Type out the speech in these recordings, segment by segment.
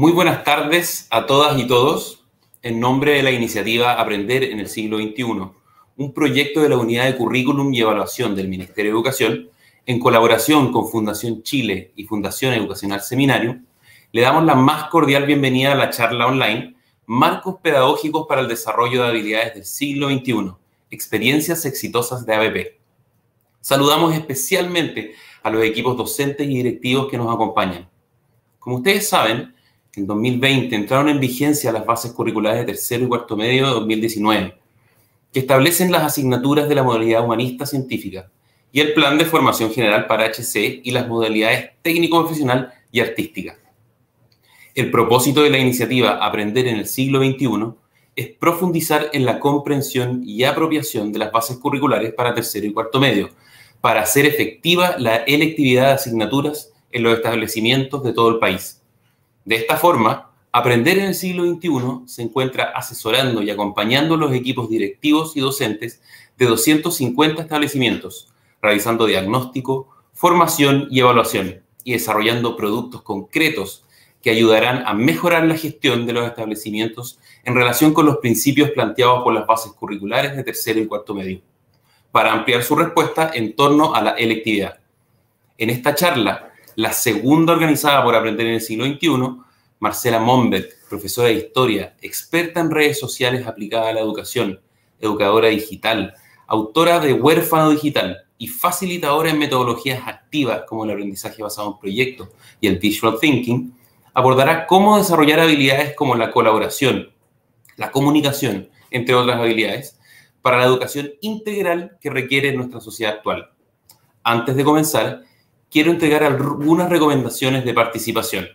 Muy buenas tardes a todas y todos. En nombre de la iniciativa Aprender en el siglo XXI, un proyecto de la Unidad de Currículum y Evaluación del Ministerio de Educación, en colaboración con Fundación Chile y Fundación Educacional Seminario, le damos la más cordial bienvenida a la charla online Marcos Pedagógicos para el Desarrollo de Habilidades del Siglo XXI, Experiencias Exitosas de ABP. Saludamos especialmente a los equipos docentes y directivos que nos acompañan. Como ustedes saben, en 2020 entraron en vigencia las bases curriculares de tercero y cuarto medio de 2019, que establecen las asignaturas de la modalidad humanista científica y el plan de formación general para HC y las modalidades técnico-profesional y artística. El propósito de la iniciativa Aprender en el siglo XXI es profundizar en la comprensión y apropiación de las bases curriculares para tercero y cuarto medio, para hacer efectiva la electividad de asignaturas en los establecimientos de todo el país de esta forma, Aprender en el siglo XXI se encuentra asesorando y acompañando los equipos directivos y docentes de 250 establecimientos, realizando diagnóstico, formación y evaluación y desarrollando productos concretos que ayudarán a mejorar la gestión de los establecimientos en relación con los principios planteados por las bases curriculares de tercero y cuarto medio, para ampliar su respuesta en torno a la electividad. En esta charla la segunda organizada por Aprender en el siglo XXI, Marcela Momberg, profesora de historia, experta en redes sociales aplicadas a la educación, educadora digital, autora de Huérfano Digital y facilitadora en metodologías activas como el aprendizaje basado en proyectos y el visual thinking, abordará cómo desarrollar habilidades como la colaboración, la comunicación, entre otras habilidades, para la educación integral que requiere nuestra sociedad actual. Antes de comenzar, quiero entregar algunas recomendaciones de participación.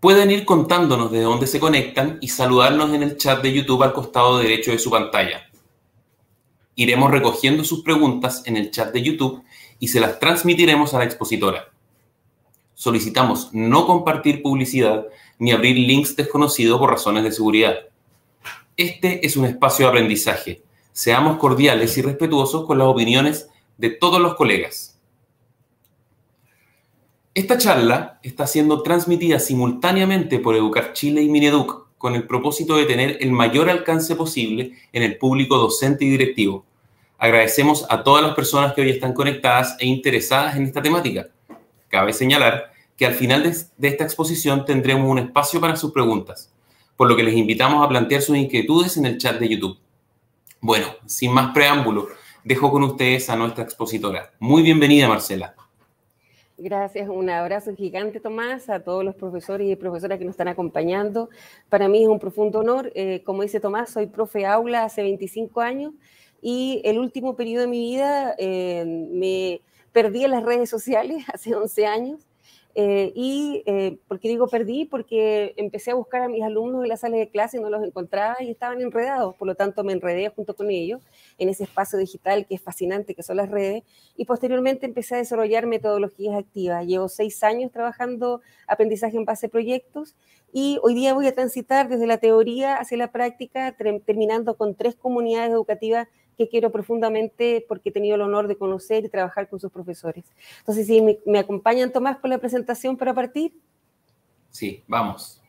Pueden ir contándonos de dónde se conectan y saludarnos en el chat de YouTube al costado derecho de su pantalla. Iremos recogiendo sus preguntas en el chat de YouTube y se las transmitiremos a la expositora. Solicitamos no compartir publicidad ni abrir links desconocidos por razones de seguridad. Este es un espacio de aprendizaje seamos cordiales y respetuosos con las opiniones de todos los colegas. Esta charla está siendo transmitida simultáneamente por Educar Chile y Mineduc con el propósito de tener el mayor alcance posible en el público docente y directivo. Agradecemos a todas las personas que hoy están conectadas e interesadas en esta temática. Cabe señalar que al final de, esta exposición tendremos un espacio para sus preguntas, por lo que les invitamos a plantear sus inquietudes en el chat de YouTube. Bueno, sin más preámbulo, dejo con ustedes a nuestra expositora. Muy bienvenida, Marcela. Gracias, un abrazo gigante Tomás, a todos los profesores y profesoras que nos están acompañando. Para mí es un profundo honor, eh, como dice Tomás, soy profe aula hace 25 años y el último periodo de mi vida eh, me perdí en las redes sociales hace 11 años eh, y eh, porque digo perdí, porque empecé a buscar a mis alumnos en las salas de clase y no los encontraba y estaban enredados, por lo tanto me enredé junto con ellos en ese espacio digital que es fascinante, que son las redes, y posteriormente empecé a desarrollar metodologías activas. Llevo seis años trabajando aprendizaje en base a proyectos y hoy día voy a transitar desde la teoría hacia la práctica, terminando con tres comunidades educativas que quiero profundamente porque he tenido el honor de conocer y trabajar con sus profesores. Entonces, si me, acompañan, Tomás, con la presentación para partir. Sí, vamos.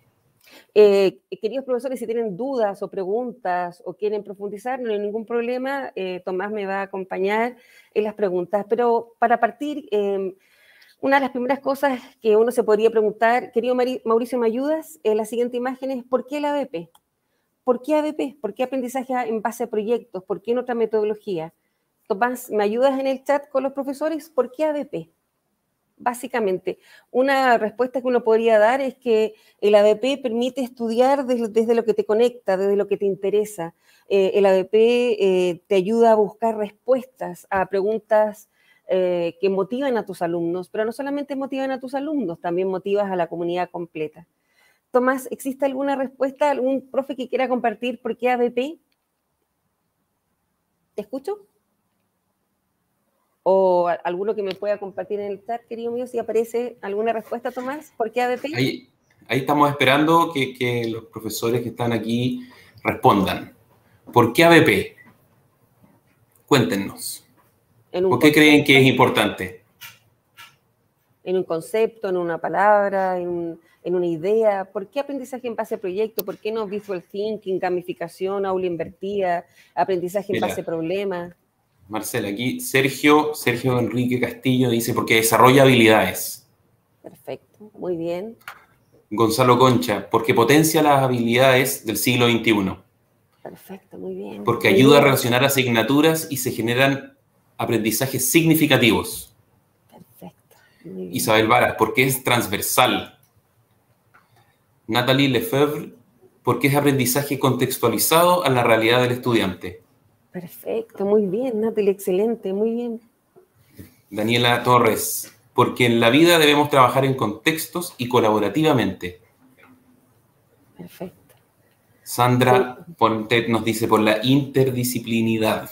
Eh, queridos profesores, si tienen dudas o preguntas o quieren profundizar, no hay ningún problema. Eh, Tomás me va a acompañar en las preguntas. Pero para partir, em, una de las primeras cosas que uno se podría preguntar, querido Mauricio, ¿me ayudas? Eh, la siguiente imagen es, ¿por qué la BP? ¿por qué ABP? ¿Por qué aprendizaje en base a proyectos? ¿Por qué en otra metodología? Tomás, ¿me ayudas en el chat con los profesores? ¿Por qué ABP? Básicamente, una respuesta que uno podría dar es que el ABP permite estudiar desde, lo que te conecta, desde lo que te interesa. Eh, el ABP eh, te ayuda a buscar respuestas a preguntas eh, que motivan a tus alumnos, pero no solamente motivan a tus alumnos, también motivas a la comunidad completa. Tomás, ¿existe alguna respuesta? ¿Algún profe que quiera compartir por qué ABP? ¿Te escucho? ¿O alguno que me pueda compartir en el chat, querido mío, si aparece alguna respuesta, Tomás? ¿Por qué ABP? Ahí, estamos esperando que, los profesores que están aquí respondan. ¿Por qué ABP? Cuéntenos. ¿Por qué creen que es importante? En un concepto, en una palabra, en un en una idea? ¿Por qué aprendizaje en base a proyecto? ¿Por qué no visual thinking, gamificación, aula invertida, aprendizaje en base a problemas? Marcela, aquí Sergio, Sergio Enrique Castillo dice, porque desarrolla habilidades. Perfecto, muy bien. Gonzalo Concha, porque potencia las habilidades del siglo XXI. Perfecto, muy bien. Porque ayuda a relacionar asignaturas y se generan aprendizajes significativos. Perfecto. Isabel Varas, porque es transversal. Natalie Lefebvre, porque es aprendizaje contextualizado a la realidad del estudiante. Perfecto, muy bien, Natalie, excelente, muy bien. Daniela Torres, porque en la vida debemos trabajar en contextos y colaborativamente. Perfecto. Sandra Pontet nos dice por la interdisciplinidad.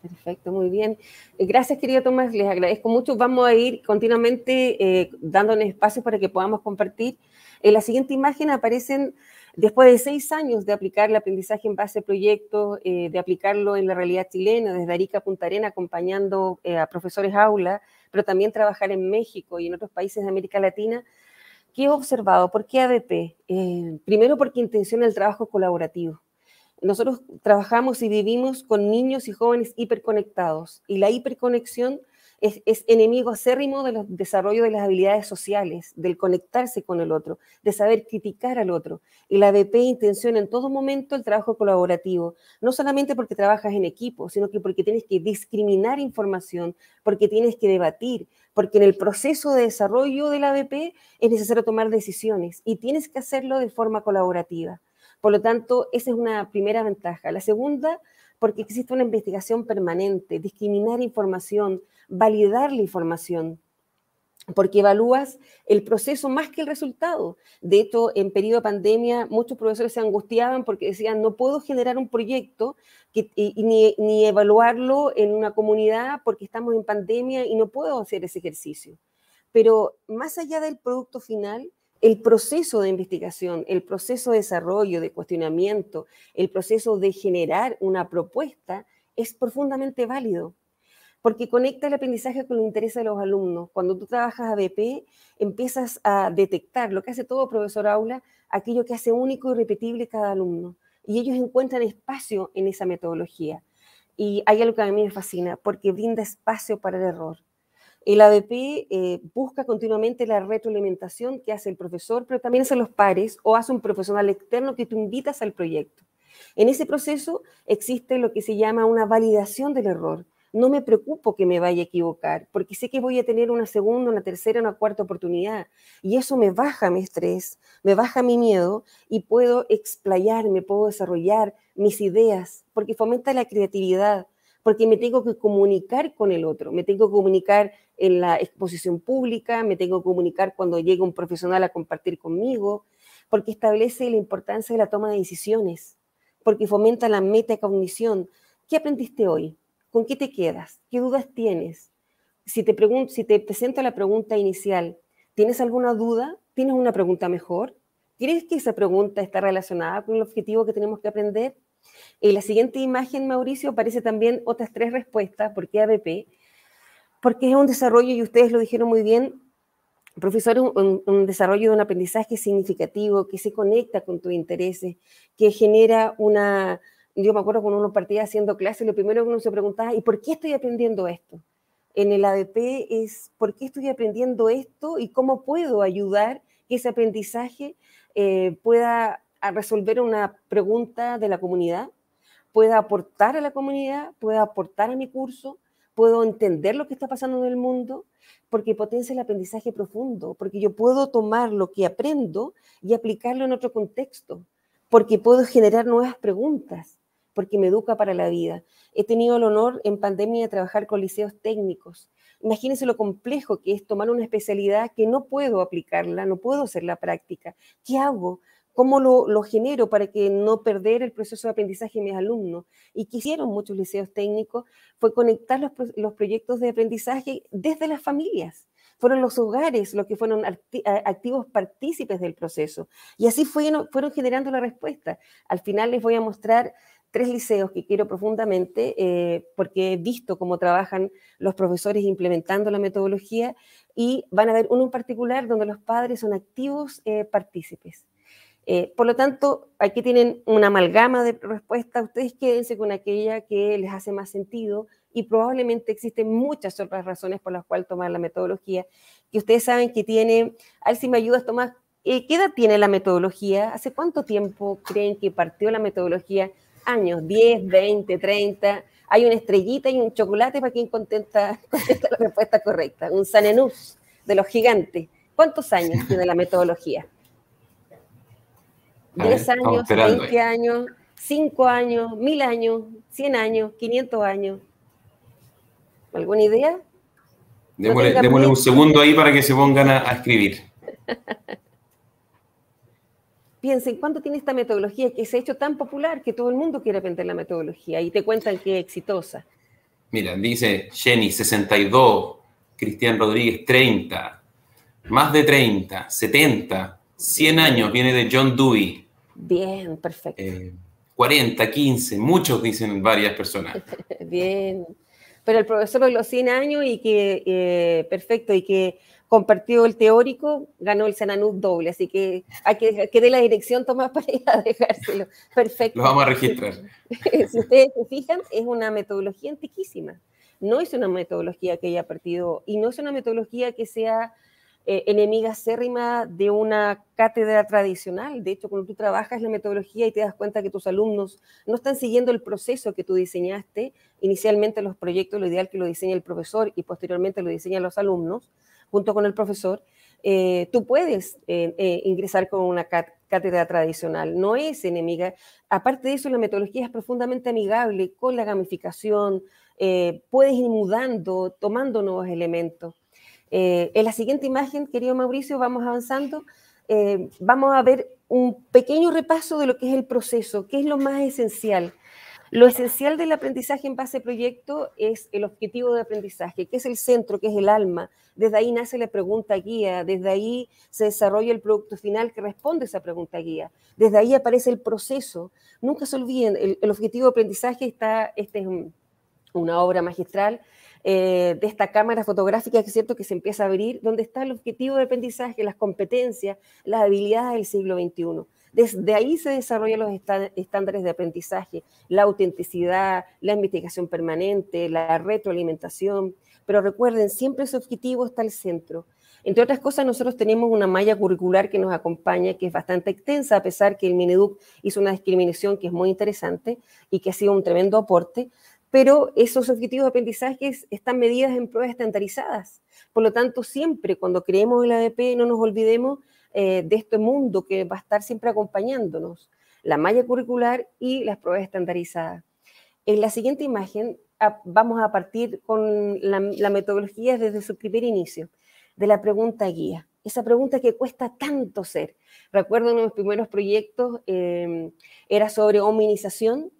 Perfecto, muy bien. Eh, gracias, querido Tomás, les agradezco mucho. Vamos a ir continuamente eh, dándonos espacios para que podamos compartir. En la siguiente imagen aparecen, después de seis años de aplicar el aprendizaje en base a proyectos, eh, de aplicarlo en la realidad chilena, desde Arica a Punta Arena, acompañando eh, a profesores aula, pero también trabajar en México y en otros países de América Latina, ¿qué he observado? ¿Por qué ABP? primero porque intenciona el trabajo colaborativo nosotros trabajamos y vivimos con niños y jóvenes hiperconectados y la hiperconexión es, enemigo acérrimo del desarrollo de las habilidades sociales, del conectarse con el otro, de saber criticar al otro. Y la BP intenciona en todo momento el trabajo colaborativo, no solamente porque trabajas en equipo, sino que porque tienes que discriminar información, porque tienes que debatir, porque en el proceso de desarrollo de la es necesario tomar decisiones y tienes que hacerlo de forma colaborativa. Por lo tanto, esa es una primera ventaja. La segunda, porque existe una investigación permanente, discriminar información, validar la información, porque evalúas el proceso más que el resultado. De hecho, en periodo de pandemia, muchos profesores se angustiaban porque decían, no puedo generar un proyecto ni, ni evaluarlo en una comunidad porque estamos en pandemia y no puedo hacer ese ejercicio. Pero más allá del producto final, el proceso de investigación, el proceso de desarrollo, de cuestionamiento, el proceso de generar una propuesta es profundamente válido, porque conecta el aprendizaje con los intereses de los alumnos. Cuando tú trabajas ABP, empiezas a detectar lo que hace todo profesor aula, aquello que hace único y repetible cada alumno. Y ellos encuentran espacio en esa metodología. Y hay algo que a mí me fascina, porque brinda espacio para el error. El ABP eh, busca continuamente la retroalimentación que hace el profesor, pero también hace los pares o hace un profesional externo que tú invitas al proyecto. En ese proceso existe lo que se llama una validación del error. No me preocupo que me vaya a equivocar, porque sé que voy a tener una segunda, una tercera, una cuarta oportunidad. Y eso me baja mi estrés, me baja mi miedo y puedo explayarme, puedo desarrollar mis ideas, porque fomenta la creatividad, porque me tengo que comunicar con el otro, me tengo que comunicar en la exposición pública, me tengo que comunicar cuando llega un profesional a compartir conmigo, porque establece la importancia de la toma de decisiones, porque fomenta la metacognición. ¿Qué aprendiste hoy? ¿Con qué te quedas? ¿Qué dudas tienes? Si te, si te presento la pregunta inicial, ¿tienes alguna duda? ¿Tienes una pregunta mejor? ¿Crees que esa pregunta está relacionada con el objetivo que tenemos que aprender? En la siguiente imagen, Mauricio, aparece también otras tres respuestas, ¿por qué ABP? Porque es un desarrollo, y ustedes lo dijeron muy bien, profesor, un, desarrollo de un aprendizaje significativo que se conecta con tus intereses, que genera una... Yo me acuerdo cuando uno partía haciendo clases, lo primero que uno se preguntaba, ¿y por qué estoy aprendiendo esto? En el ABP es, ¿por qué estoy aprendiendo esto y cómo puedo ayudar que ese aprendizaje eh, pueda a resolver una pregunta de la comunidad, pueda aportar a la comunidad, pueda aportar a mi curso, puedo entender lo que está pasando en el mundo, porque potencia el aprendizaje profundo, porque yo puedo tomar lo que aprendo y aplicarlo en otro contexto, porque puedo generar nuevas preguntas, porque me educa para la vida. He tenido el honor en pandemia de trabajar con liceos técnicos. Imagínense lo complejo que es tomar una especialidad que no puedo aplicarla, no puedo hacer la práctica. ¿Qué hago? cómo lo, genero para que no perder el proceso de aprendizaje de mis alumnos. Y que hicieron muchos liceos técnicos fue conectar los, proyectos de aprendizaje desde las familias. Fueron los hogares los que fueron activos partícipes del proceso. Y así fueron, generando la respuesta. Al final les voy a mostrar tres liceos que quiero profundamente, eh, porque he visto cómo trabajan los profesores implementando la metodología y van a ver uno en particular donde los padres son activos eh, partícipes. Eh, por lo tanto, aquí tienen una amalgama de respuestas. Ustedes quédense con aquella que les hace más sentido y probablemente existen muchas otras razones por las cuales tomar la metodología, que ustedes saben que tiene, a si me ayudas, Tomás, eh, ¿qué edad tiene la metodología? ¿Hace cuánto tiempo creen que partió la metodología? Años, 10, 20, 30. Hay una estrellita y un chocolate para quien contenta, la respuesta correcta. Un sanenús de los gigantes. ¿Cuántos años tiene la metodología? 10 años, 20 años, 5 años, 1000 años, 100 años, 500 años. ¿Alguna idea? Démosle, un segundo ahí para que se pongan a, escribir. Piensen, ¿cuánto tiene esta metodología que se ha hecho tan popular que todo el mundo quiere aprender la metodología y te cuentan que es exitosa? Mira, dice Jenny 62, Cristian Rodríguez 30, más de 30, 70, 100 años viene de John Dewey, Bien, perfecto. 40, eh, 15, muchos dicen varias personas. Bien. Pero el profesor de los 100 años y que, eh, perfecto, y que compartió el teórico, ganó el senanud doble. Así que hay que, que dé la dirección, Tomás, para ir a dejárselo. Perfecto. Lo vamos a registrar. si ustedes se fijan, es una metodología antiquísima. No es una metodología que haya partido, y no es una metodología que sea eh, enemiga acérrima de una cátedra tradicional. De hecho, cuando tú trabajas la metodología y te das cuenta que tus alumnos no están siguiendo el proceso que tú diseñaste, inicialmente los proyectos, lo ideal que lo diseña el profesor y posteriormente lo diseñan los alumnos, junto con el profesor, eh, tú puedes eh, ingresar con una cátedra tradicional. No es enemiga. Aparte de eso, la metodología es profundamente amigable con la gamificación. puedes ir mudando, tomando nuevos elementos. Eh, en la siguiente imagen, querido Mauricio, vamos avanzando. Eh, vamos a ver un pequeño repaso de lo que es el proceso, qué es lo más esencial. Lo esencial del aprendizaje en base a proyecto es el objetivo de aprendizaje, que es el centro, que es el alma. Desde ahí nace la pregunta guía, desde ahí se desarrolla el producto final que responde a esa pregunta guía, desde ahí aparece el proceso. Nunca se olviden, el, objetivo de aprendizaje está, este es una obra magistral eh, de esta cámara fotográfica que es cierto que se empieza a abrir, donde está el objetivo de aprendizaje, las competencias, las habilidades del siglo XXI. Desde ahí se desarrollan los estándares de aprendizaje, la autenticidad, la investigación permanente, la retroalimentación. Pero recuerden, siempre ese objetivo está al centro. Entre otras cosas, nosotros tenemos una malla curricular que nos acompaña, que es bastante extensa, a pesar que el Mineduc hizo una discriminación que es muy interesante y que ha sido un tremendo aporte pero esos objetivos de aprendizaje están medidas en pruebas estandarizadas. Por lo tanto, siempre cuando creemos el ADP no nos olvidemos eh, de este mundo que va a estar siempre acompañándonos, la malla curricular y las pruebas estandarizadas. En la siguiente imagen vamos a partir con la, metodología desde su primer inicio, de la pregunta guía esa pregunta que cuesta tanto ser. Recuerdo uno de primeros proyectos, eh, era sobre hominización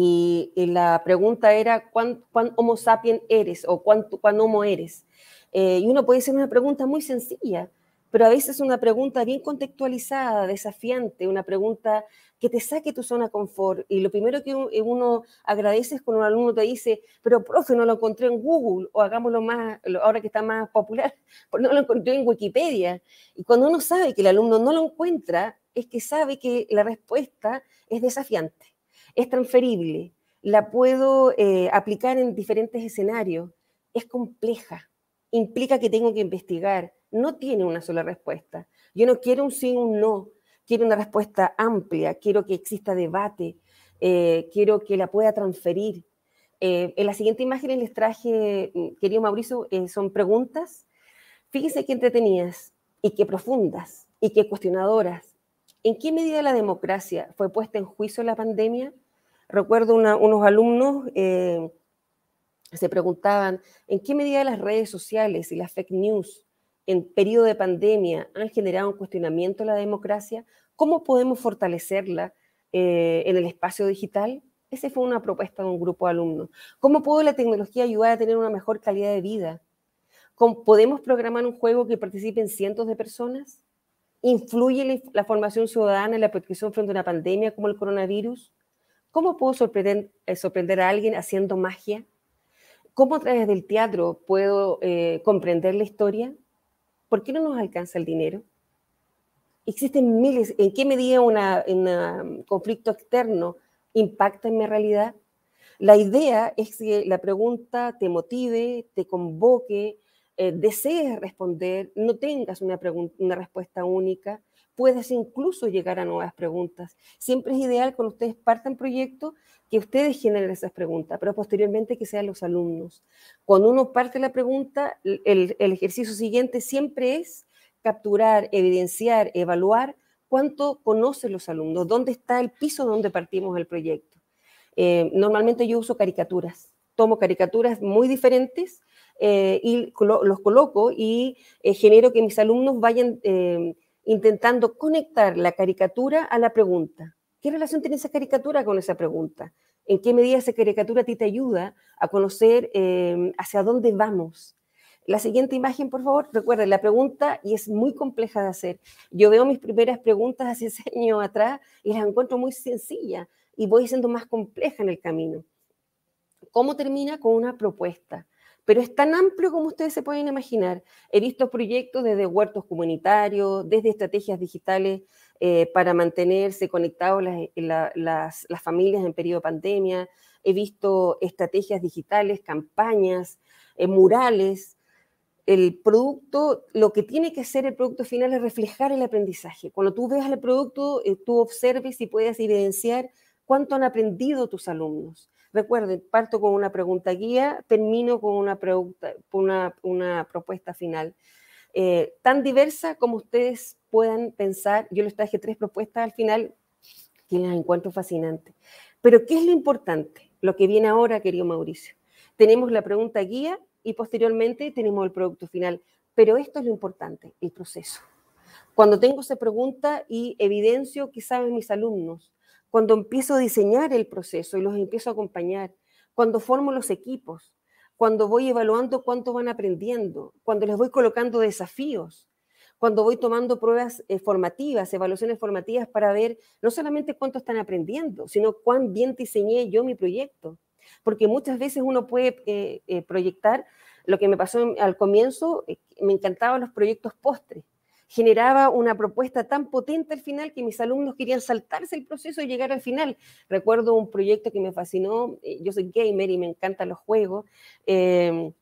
y, la pregunta era, ¿cuán, homo sapien eres o cuánto, cuán homo eres? Eh, y uno puede ser una pregunta muy sencilla, pero a veces una pregunta bien contextualizada, desafiante, una pregunta que te saque tu zona de confort. Y lo primero que eh, uno agradece es cuando un alumno te dice, pero profe, no lo encontré en Google, o hagámoslo más, ahora que está más popular, no lo encontré en Wikipedia. Y cuando uno sabe que el alumno no lo encuentra, es que sabe que la respuesta es desafiante es transferible, la puedo eh, aplicar en diferentes escenarios, es compleja, implica que tengo que investigar, no tiene una sola respuesta. Yo no quiero un sí o un no, quiero una respuesta amplia, quiero que exista debate, eh, quiero que la pueda transferir. Eh, en la siguiente imagen les traje, mm, querido Mauricio, son preguntas. Fíjense qué entretenidas y qué profundas y qué cuestionadoras. ¿En qué medida la democracia fue puesta en juicio la pandemia? Recuerdo unos alumnos eh, se preguntaban en qué medida las redes sociales y las fake news en periodo de pandemia han generado un cuestionamiento a la democracia, ¿cómo podemos fortalecerla eh, en el espacio digital? Esa fue una propuesta de un grupo de alumnos. ¿Cómo puede la tecnología ayudar a tener una mejor calidad de vida? ¿Podemos programar un juego que participen cientos de personas? ¿Influye la formación ciudadana en la protección frente a una pandemia como el coronavirus? ¿Cómo puedo eh, sorprender, a alguien haciendo magia? ¿Cómo a través del teatro puedo eh, comprender la historia? ¿Por qué no nos alcanza el dinero? Existen miles. ¿En qué medida un mm, conflicto externo impacta en mi realidad? La idea es que la pregunta te motive, te convoque, eh, desees responder, no tengas una respuesta única, puedes incluso llegar a nuevas preguntas. Siempre es ideal cuando ustedes partan proyectos que ustedes generen esas preguntas, pero posteriormente que sean los alumnos. Cuando uno parte la pregunta, el, ejercicio siguiente siempre es capturar, evidenciar, evaluar cuánto conocen los alumnos, dónde está el piso donde partimos el proyecto. Eh, normalmente yo uso caricaturas, tomo caricaturas muy diferentes eh, y los coloco y eh, genero que mis alumnos vayan intentando conectar la caricatura a la pregunta. ¿Qué relación tiene esa caricatura con esa pregunta? ¿En qué medida esa caricatura a ti te ayuda a conocer em, hacia dónde vamos? La siguiente imagen, por favor, recuerden la pregunta y es muy compleja de hacer. Yo veo mis primeras preguntas hace año atrás y las encuentro muy sencillas y voy siendo más compleja en el camino. ¿Cómo termina con una propuesta? pero es tan amplio como ustedes se pueden imaginar. He visto proyectos desde huertos comunitarios, desde estrategias digitales eh, para mantenerse conectados eh, las, familias en periodo de pandemia, he visto estrategias digitales, campañas, eh, murales. El producto, lo que tiene que ser el producto final es reflejar el aprendizaje. Cuando tú veas el producto, tú observes y puedes evidenciar cuánto han aprendido tus alumnos Recuerden, parto con una pregunta guía, termino con una, pregunta, una, propuesta final. Eh, tan diversa como ustedes puedan pensar, yo les traje tres propuestas al final que las encuentro fascinantes. Pero ¿qué es lo importante? Lo que viene ahora, querido Mauricio. Tenemos la pregunta guía y posteriormente tenemos el producto final. Pero esto es lo importante, el proceso. Cuando tengo esa pregunta y evidencio que saben mis alumnos, cuando empiezo a diseñar el proceso y los empiezo a acompañar, cuando formo los equipos, cuando voy evaluando cuánto van aprendiendo, cuando les voy colocando desafíos, cuando voy tomando pruebas eh, formativas, evaluaciones formativas para ver no solamente cuánto están aprendiendo, sino cuán bien diseñé yo mi proyecto. Porque muchas veces uno puede eh, eh, proyectar lo que me pasó al comienzo, me encantaban los proyectos postres generaba una propuesta tan potente al final que mis alumnos querían saltarse el proceso y llegar al final. Recuerdo un proyecto que me fascinó, eh, yo soy gamer y me encantan los juegos. Em,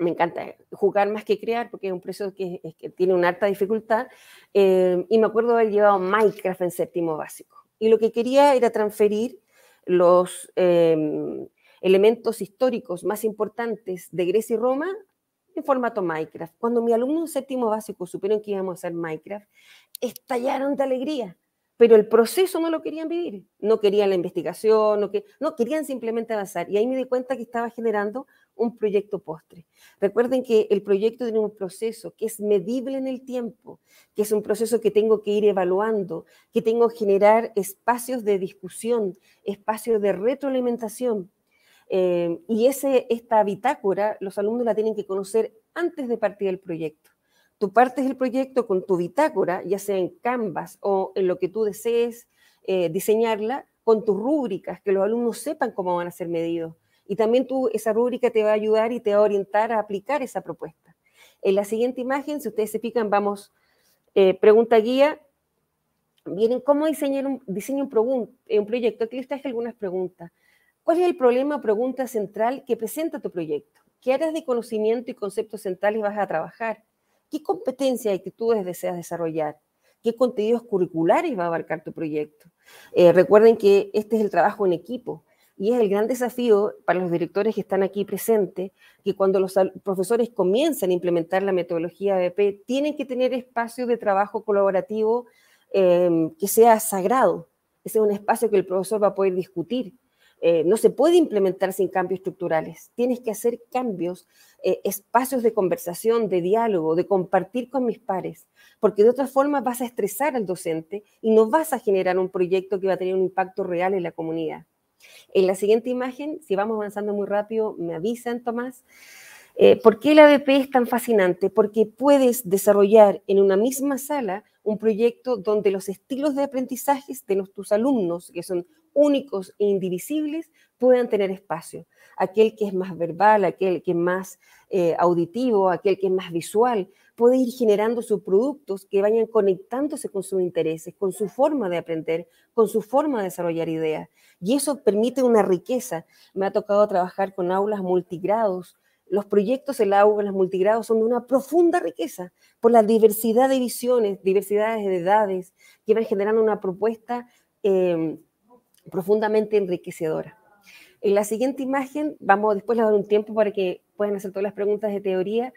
me encanta jugar más que crear porque es un proceso que, tiene una alta dificultad. Em, y me acuerdo haber llevado Minecraft en séptimo básico. Y lo que quería era transferir los em, elementos históricos más importantes de Grecia y Roma en formato Minecraft. Cuando mis alumnos séptimo básico supieron que íbamos a hacer Minecraft, estallaron de alegría, pero el proceso no lo querían vivir, no querían la investigación, no, no querían simplemente avanzar. Y ahí me di cuenta que estaba generando un proyecto postre. Recuerden que el proyecto tiene un proceso que es medible en el tiempo, que es un proceso que tengo que ir evaluando, que tengo que generar espacios de discusión, espacios de retroalimentación eh, y ese, esta bitácora, los alumnos la tienen que conocer antes de partir del proyecto. Tú partes el proyecto con tu bitácora, ya sea en Canvas o en lo que tú desees eh, diseñarla, con tus rúbricas, que los alumnos sepan cómo van a ser medidos. Y también tú, esa rúbrica te va a ayudar y te va a orientar a aplicar esa propuesta. En la siguiente imagen, si ustedes se fijan, vamos, eh, pregunta guía, vienen cómo diseñar un, diseño un, un proyecto. Aquí les traje algunas preguntas. ¿Cuál es el problema o pregunta central que presenta tu proyecto? ¿Qué áreas de conocimiento y conceptos centrales vas a trabajar? ¿Qué competencias y actitudes deseas desarrollar? ¿Qué contenidos curriculares va a abarcar tu proyecto? Eh, recuerden que este es el trabajo en equipo y es el gran desafío para los directores que están aquí presentes, que cuando los profesores comienzan a implementar la metodología ABP, tienen que tener espacio de trabajo colaborativo eh, que sea sagrado. Ese es un espacio que el profesor va a poder discutir, eh, no se puede implementar sin cambios estructurales. Tienes que hacer cambios, eh, espacios de conversación, de diálogo, de compartir con mis pares, porque de otra forma vas a estresar al docente y no vas a generar un proyecto que va a tener un impacto real en la comunidad. En la siguiente imagen, si vamos avanzando muy rápido, me avisan, Tomás. Eh, ¿Por qué el ABP es tan fascinante? Porque puedes desarrollar en una misma sala un proyecto donde los estilos de aprendizajes de nuestros tus alumnos, que son únicos e indivisibles, puedan tener espacio. Aquel que es más verbal, aquel que es más eh, auditivo, aquel que es más visual, puede ir generando sus productos que vayan conectándose con sus intereses, con su forma de aprender, con su forma de desarrollar ideas. Y eso permite una riqueza. Me ha tocado trabajar con aulas multigrados, los proyectos el la agua, en multigrados, son de una profunda riqueza por la diversidad de visiones, diversidades de edades, que van generando una propuesta em, profundamente enriquecedora. En la siguiente imagen, vamos, después a dar un tiempo para que puedan hacer todas las preguntas de teoría.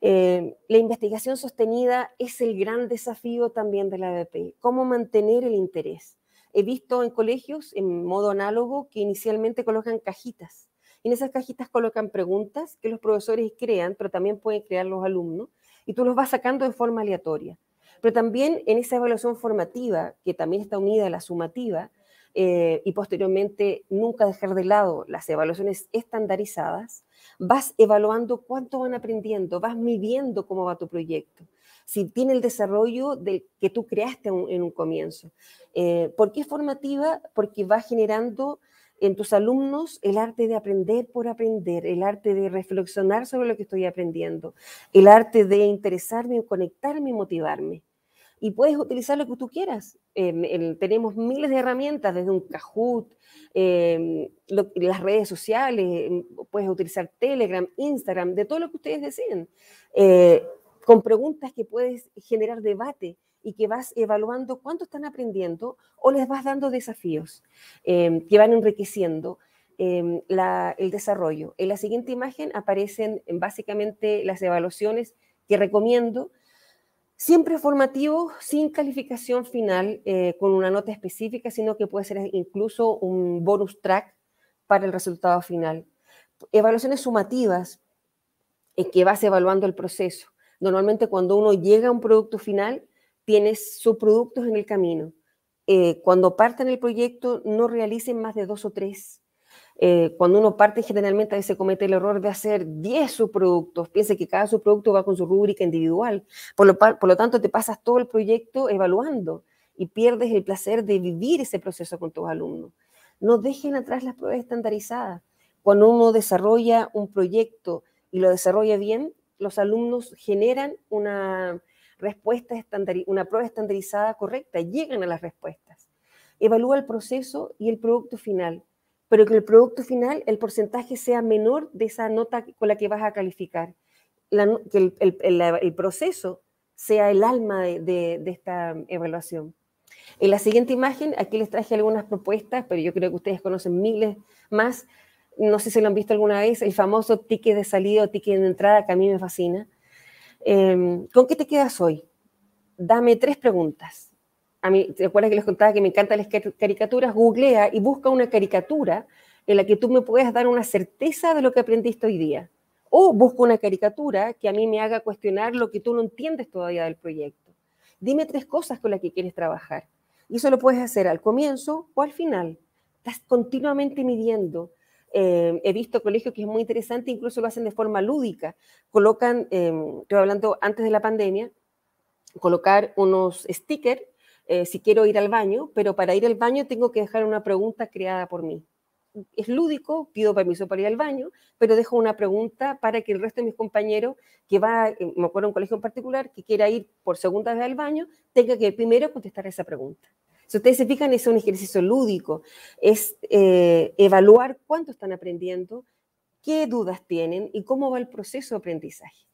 Em, la investigación sostenida es el gran desafío también de la BPI. ¿Cómo mantener el interés? He visto en colegios, en modo análogo, que inicialmente colocan cajitas en esas cajitas colocan preguntas que los profesores crean, pero también pueden crear los alumnos, y tú los vas sacando de forma aleatoria. Pero también en esa evaluación formativa, que también está unida a la sumativa, eh, y posteriormente nunca dejar de lado las evaluaciones estandarizadas, vas evaluando cuánto van aprendiendo, vas midiendo cómo va tu proyecto, si tiene el desarrollo del que tú creaste en un, comienzo. Eh, ¿Por qué formativa? Porque va generando en tus alumnos el arte de aprender por aprender, el arte de reflexionar sobre lo que estoy aprendiendo, el arte de interesarme, conectarme y motivarme. Y puedes utilizar lo que tú quieras. Em, tenemos miles de herramientas, desde un Kahoot, em, las redes sociales, em, puedes utilizar Telegram, Instagram, de todo lo que ustedes deseen, eh, con preguntas que puedes generar debate y que vas evaluando cuánto están aprendiendo o les vas dando desafíos em, que van enriqueciendo. Em, el desarrollo. En la siguiente imagen aparecen em, básicamente las evaluaciones que recomiendo, siempre formativos, sin calificación final, eh, con una nota específica, sino que puede ser incluso un bonus track para el resultado final. Evaluaciones sumativas, en que vas evaluando el proceso. Normalmente cuando uno llega a un producto final, tienes subproductos en el camino. Eh, cuando parten el proyecto, no realicen más de dos o tres. Eh, cuando uno parte, generalmente a veces comete el error de hacer diez subproductos. Piense que cada subproducto va con su rúbrica individual. Por lo, por lo tanto, te pasas todo el proyecto evaluando y pierdes el placer de vivir ese proceso con tus alumnos. No dejen atrás las pruebas estandarizadas. Cuando uno desarrolla un proyecto y lo desarrolla bien, los alumnos generan una, respuestas una prueba estandarizada correcta, llegan a las respuestas. Evalúa el proceso y el producto final, pero que el producto final, el porcentaje sea menor de esa nota con la que vas a calificar. que el, proceso sea el alma de, de esta evaluación. En la siguiente imagen, aquí les traje algunas propuestas, pero yo creo que ustedes conocen miles más no sé si lo han visto alguna vez, el famoso ticket de salida o ticket de entrada que a mí me fascina, Em, ¿Con qué te quedas hoy? Dame tres preguntas. A mí, ¿Te acuerdas que les contaba que me encantan las caricaturas? Googlea y busca una caricatura en la que tú me puedas dar una certeza de lo que aprendiste hoy día. O busca una caricatura que a mí me haga cuestionar lo que tú no entiendes todavía del proyecto. Dime tres cosas con las que quieres trabajar. Y eso lo puedes hacer al comienzo o al final. Estás continuamente midiendo Em, he visto colegios que es muy interesante, incluso lo hacen de forma lúdica. Colocan, eh, estoy hablando antes de la pandemia, colocar unos stickers eh, si quiero ir al baño, pero para ir al baño tengo que dejar una pregunta creada por mí. Es lúdico, pido permiso para ir al baño, pero dejo una pregunta para que el resto de mis compañeros, que va, em, me acuerdo un colegio en particular, que quiera ir por segunda vez al baño, tenga que primero contestar esa pregunta. Si ustedes se fijan, es un ejercicio lúdico, es eh, evaluar cuánto están aprendiendo, qué dudas tienen y cómo va el proceso de aprendizaje.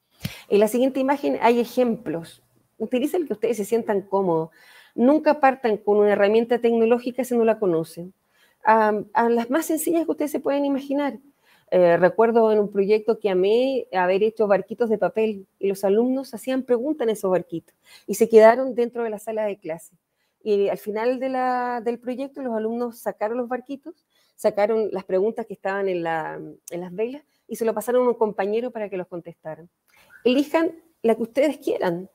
En la siguiente imagen hay ejemplos. Utilicen que ustedes se sientan cómodos. Nunca partan con una herramienta tecnológica si no la conocen. A, las más sencillas que ustedes se pueden imaginar. Eh, recuerdo en un proyecto que amé haber hecho barquitos de papel y los alumnos hacían preguntas en esos barquitos y se quedaron dentro de la sala de clase. Y al final del proyecto los alumnos sacaron los barquitos, sacaron las preguntas que estaban en, las velas y se lo pasaron a un compañero para que los contestaran. Elijan la que ustedes quieran,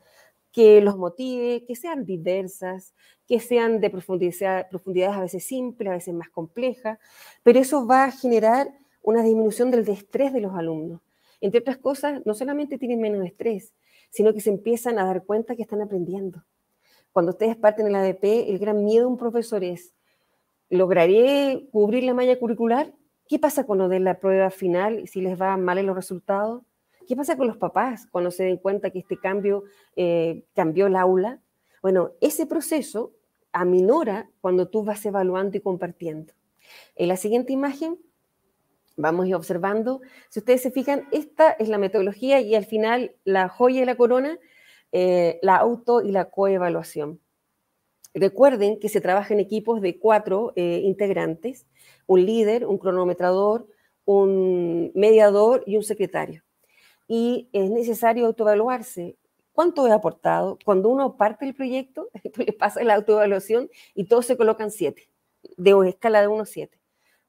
que los motive, que sean diversas, que sean de profundidad, profundidades a veces simples, a veces más complejas, pero eso va a generar una disminución del estrés de los alumnos. Entre otras cosas, no solamente tienen menos estrés, sino que se empiezan a dar cuenta que están aprendiendo cuando ustedes parten el ADP, el gran miedo de un profesor es, ¿lograré cubrir la malla curricular? ¿Qué pasa con lo de la prueba final si les va mal en los resultados? ¿Qué pasa con los papás cuando se den cuenta que este cambio eh, cambió el aula? Bueno, ese proceso aminora cuando tú vas evaluando y compartiendo. En la siguiente imagen vamos a observando. Si ustedes se fijan, esta es la metodología y al final la joya y la corona eh, la auto y la coevaluación. Recuerden que se trabaja en equipos de cuatro eh, integrantes, un líder, un cronometrador, un mediador y un secretario. Y es necesario autoevaluarse. ¿Cuánto he aportado? Cuando uno parte el proyecto, le pasa la autoevaluación y todos se colocan siete, de escala de uno a siete.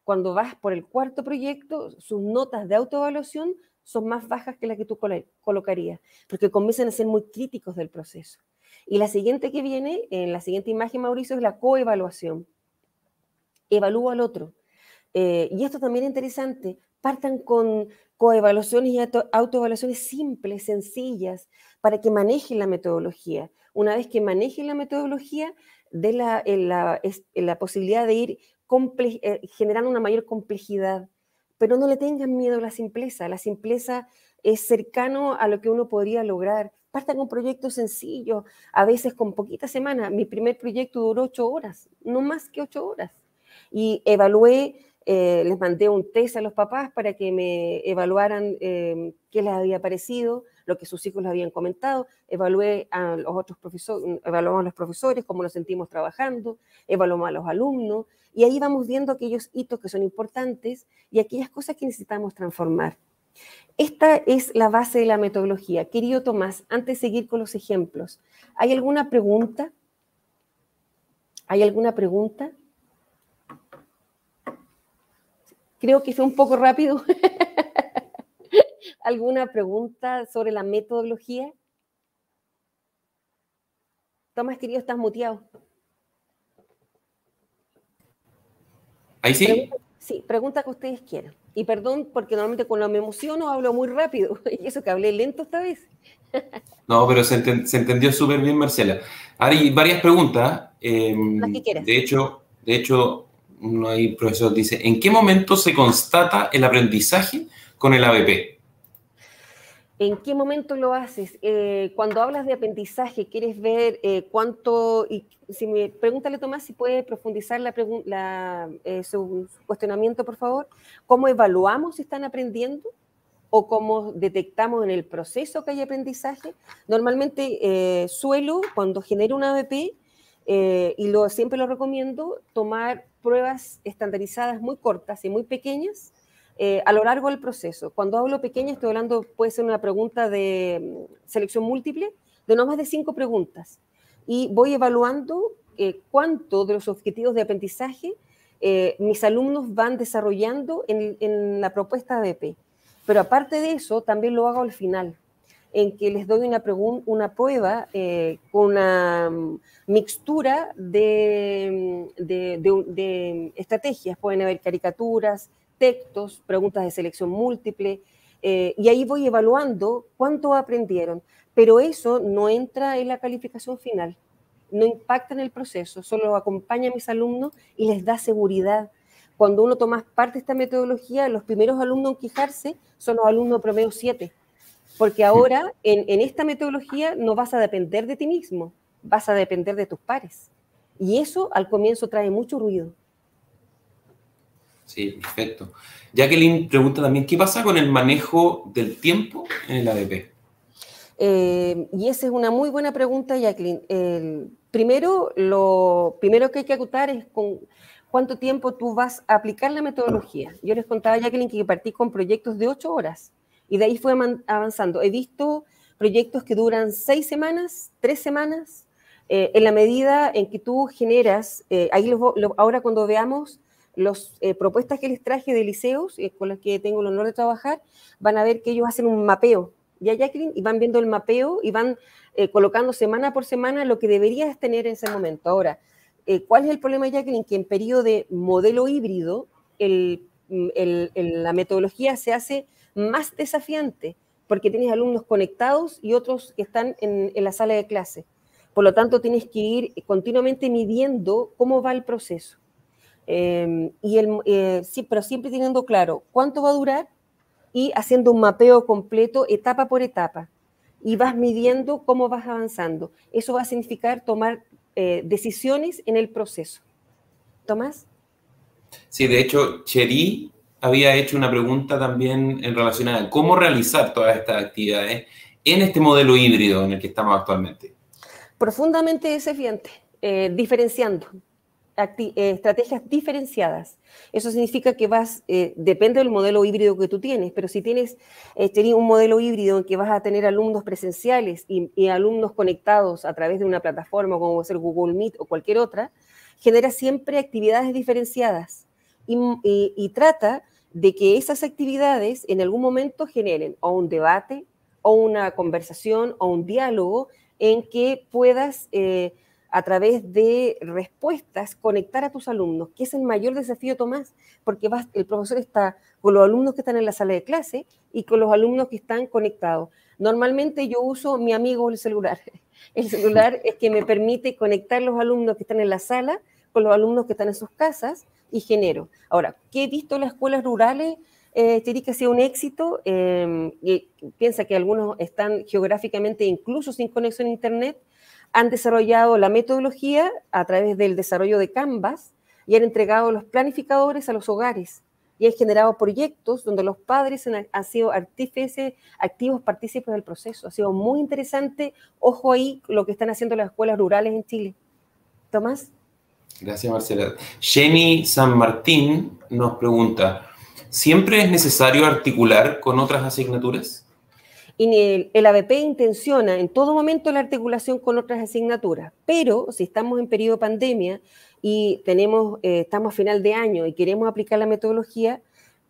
Cuando vas por el cuarto proyecto, sus notas de autoevaluación son más bajas que las que tú colocarías, porque comienzan a ser muy críticos del proceso. Y la siguiente que viene, en la siguiente imagen, Mauricio, es la coevaluación. Evalúa al otro. Eh, y esto también es interesante. Partan con coevaluaciones y autoevaluaciones simples, sencillas, para que manejen la metodología. Una vez que manejen la metodología, de la, la posibilidad de ir eh, generando una mayor complejidad pero no le tengan miedo a la simpleza. La simpleza es cercano a lo que uno podría lograr. Partan con proyectos sencillos, a veces con poquitas semanas. Mi primer proyecto duró ocho horas, no más que ocho horas. Y evalué, eh, les mandé un test a los papás para que me evaluaran eh, qué les había parecido lo que sus hijos habían comentado, evalué a los otros profesores, evaluamos a los profesores, cómo nos sentimos trabajando, evaluamos a los alumnos, y ahí vamos viendo aquellos hitos que son importantes y aquellas cosas que necesitamos transformar. Esta es la base de la metodología. Querido Tomás, antes de seguir con los ejemplos, ¿hay alguna pregunta? ¿Hay alguna pregunta? Creo que fue un poco rápido. alguna pregunta sobre la metodología? Tomás, querido, estás muteado. Ahí sí. sí, pregunta que ustedes quieran. Y perdón, porque normalmente cuando me emociono hablo muy rápido. Y eso que hablé lento esta vez. No, pero se, entendió súper bien, Marcela. Hay varias preguntas. Em, de hecho, de hecho, uno profesor, dice, ¿en qué momento se constata el aprendizaje con el ABP? ¿En qué momento lo haces? Eh, cuando hablas de aprendizaje, ¿quieres ver eh, cuánto? Y si me pregúntale, Tomás, si puede profundizar la, eh, su cuestionamiento, por favor. ¿Cómo evaluamos si están aprendiendo? ¿O cómo detectamos en el proceso que hay aprendizaje? Normalmente suelo, cuando genero una ABP, y lo, siempre lo recomiendo, tomar pruebas estandarizadas muy cortas y muy pequeñas eh, a lo largo del proceso. Cuando hablo pequeña, estoy hablando, puede ser una pregunta de mm, selección múltiple, de no más de cinco preguntas. Y voy evaluando eh, cuánto de los objetivos de aprendizaje eh, mis alumnos van desarrollando en, la propuesta de BP. E Pero aparte de eso, también lo hago al final, en que les doy una, una prueba con una mm, mixtura de, mm, de, estrategias. Pueden haber caricaturas, textos, preguntas de selección múltiple, eh, y ahí voy evaluando cuánto aprendieron. Pero eso no entra en la calificación final, no impacta en el proceso, solo acompaña a mis alumnos y les da seguridad. Cuando uno toma parte de esta metodología, los primeros alumnos en quejarse son los alumnos promedio 7, porque ahora en esta metodología no vas a depender de ti mismo, vas a depender de tus pares. Y eso al comienzo trae mucho ruido. Sí, perfecto. Jacqueline pregunta también, ¿qué pasa con el manejo del tiempo en el ADP? Eh, y esa es una muy buena pregunta, Jacqueline. El, primero, lo primero que hay que acotar es con cuánto tiempo tú vas a aplicar la metodología. Yo les contaba, Jacqueline, que partí con proyectos de ocho horas y de ahí fue avanzando. He visto proyectos que duran seis semanas, tres semanas, eh, en la medida en que tú generas, eh, ahí ahora cuando veamos las eh, propuestas que les traje de liceos, eh, con las que tengo el honor de trabajar, van a ver que ellos hacen un mapeo, ya Jacqueline, y van viendo el mapeo y van eh, colocando semana por semana lo que deberías tener en ese momento. Ahora, ¿cuál es el problema, Jacqueline? Que en periodo de modelo híbrido, mm, la metodología se hace más desafiante porque tienes alumnos conectados y otros que están en la sala de clase. Por lo tanto, tienes que ir continuamente midiendo cómo va el proceso. Em, y el, eh, sí, pero siempre teniendo claro cuánto va a durar y haciendo un mapeo completo etapa por etapa. Y vas midiendo cómo vas avanzando. Eso va a significar tomar eh, decisiones en el proceso. Tomás. Sí, de hecho, Cheri había hecho una pregunta también en relación a cómo realizar todas estas actividades en este modelo híbrido en el que estamos actualmente. Profundamente desafiante, eh, diferenciando, eh, estrategias diferenciadas. Eso significa que vas, eh, depende del modelo híbrido que tú tienes, pero si tienes, eh, un modelo híbrido en que vas a tener alumnos presenciales y, alumnos conectados a través de una plataforma como puede ser Google Meet o cualquier otra, genera siempre actividades diferenciadas y, trata de que esas actividades en algún momento generen o un debate o una conversación o un diálogo en que puedas eh, a través de respuestas, conectar a tus alumnos, que es el mayor desafío, Tomás, porque vas, el profesor está con los alumnos que están en la sala de clase y con los alumnos que están conectados. Normalmente yo uso mi amigo el celular. El celular es que me permite conectar los alumnos que están en la sala con los alumnos que están en sus casas y genero. Ahora, ¿qué he visto en las escuelas rurales? Eh, que ha sido un éxito. Eh, piensa que algunos están geográficamente incluso sin conexión a Internet han desarrollado la metodología a través del desarrollo de Canvas y han entregado los planificadores a los hogares y han generado proyectos donde los padres han, sido artífices, activos partícipes del proceso. Ha sido muy interesante. Ojo ahí lo que están haciendo las escuelas rurales en Chile. Tomás. Gracias, Marcela. Jenny San Martín nos pregunta, ¿siempre es necesario articular con otras asignaturas? el, el ABP intenciona en todo momento la articulación con otras asignaturas, pero si estamos en periodo de pandemia y tenemos, eh, estamos a final de año y queremos aplicar la metodología,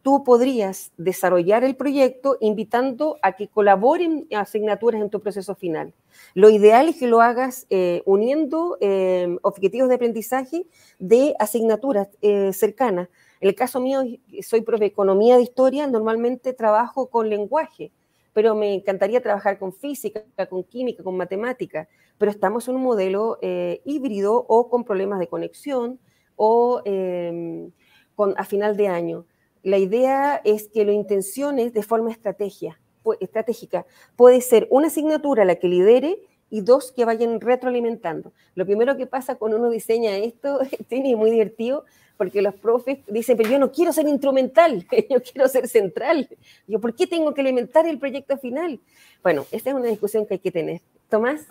tú podrías desarrollar el proyecto invitando a que colaboren asignaturas en tu proceso final. Lo ideal es que lo hagas eh, uniendo eh, objetivos de aprendizaje de asignaturas cercanas. En el caso mío, soy profe de economía de historia, normalmente trabajo con lenguaje pero me encantaría trabajar con física, con química, con matemática, pero estamos en un modelo eh, híbrido o con problemas de conexión o em, con, a final de año. La idea es que lo intenciones de forma estrategia, estratégica. Puede ser una asignatura la que lidere y dos que vayan retroalimentando. Lo primero que pasa cuando uno diseña esto, tiene es muy divertido, porque los profes dicen, pero yo no quiero ser instrumental, yo quiero ser central. Yo, ¿por qué tengo que alimentar el proyecto final? Bueno, esta es una discusión que hay que tener. Tomás.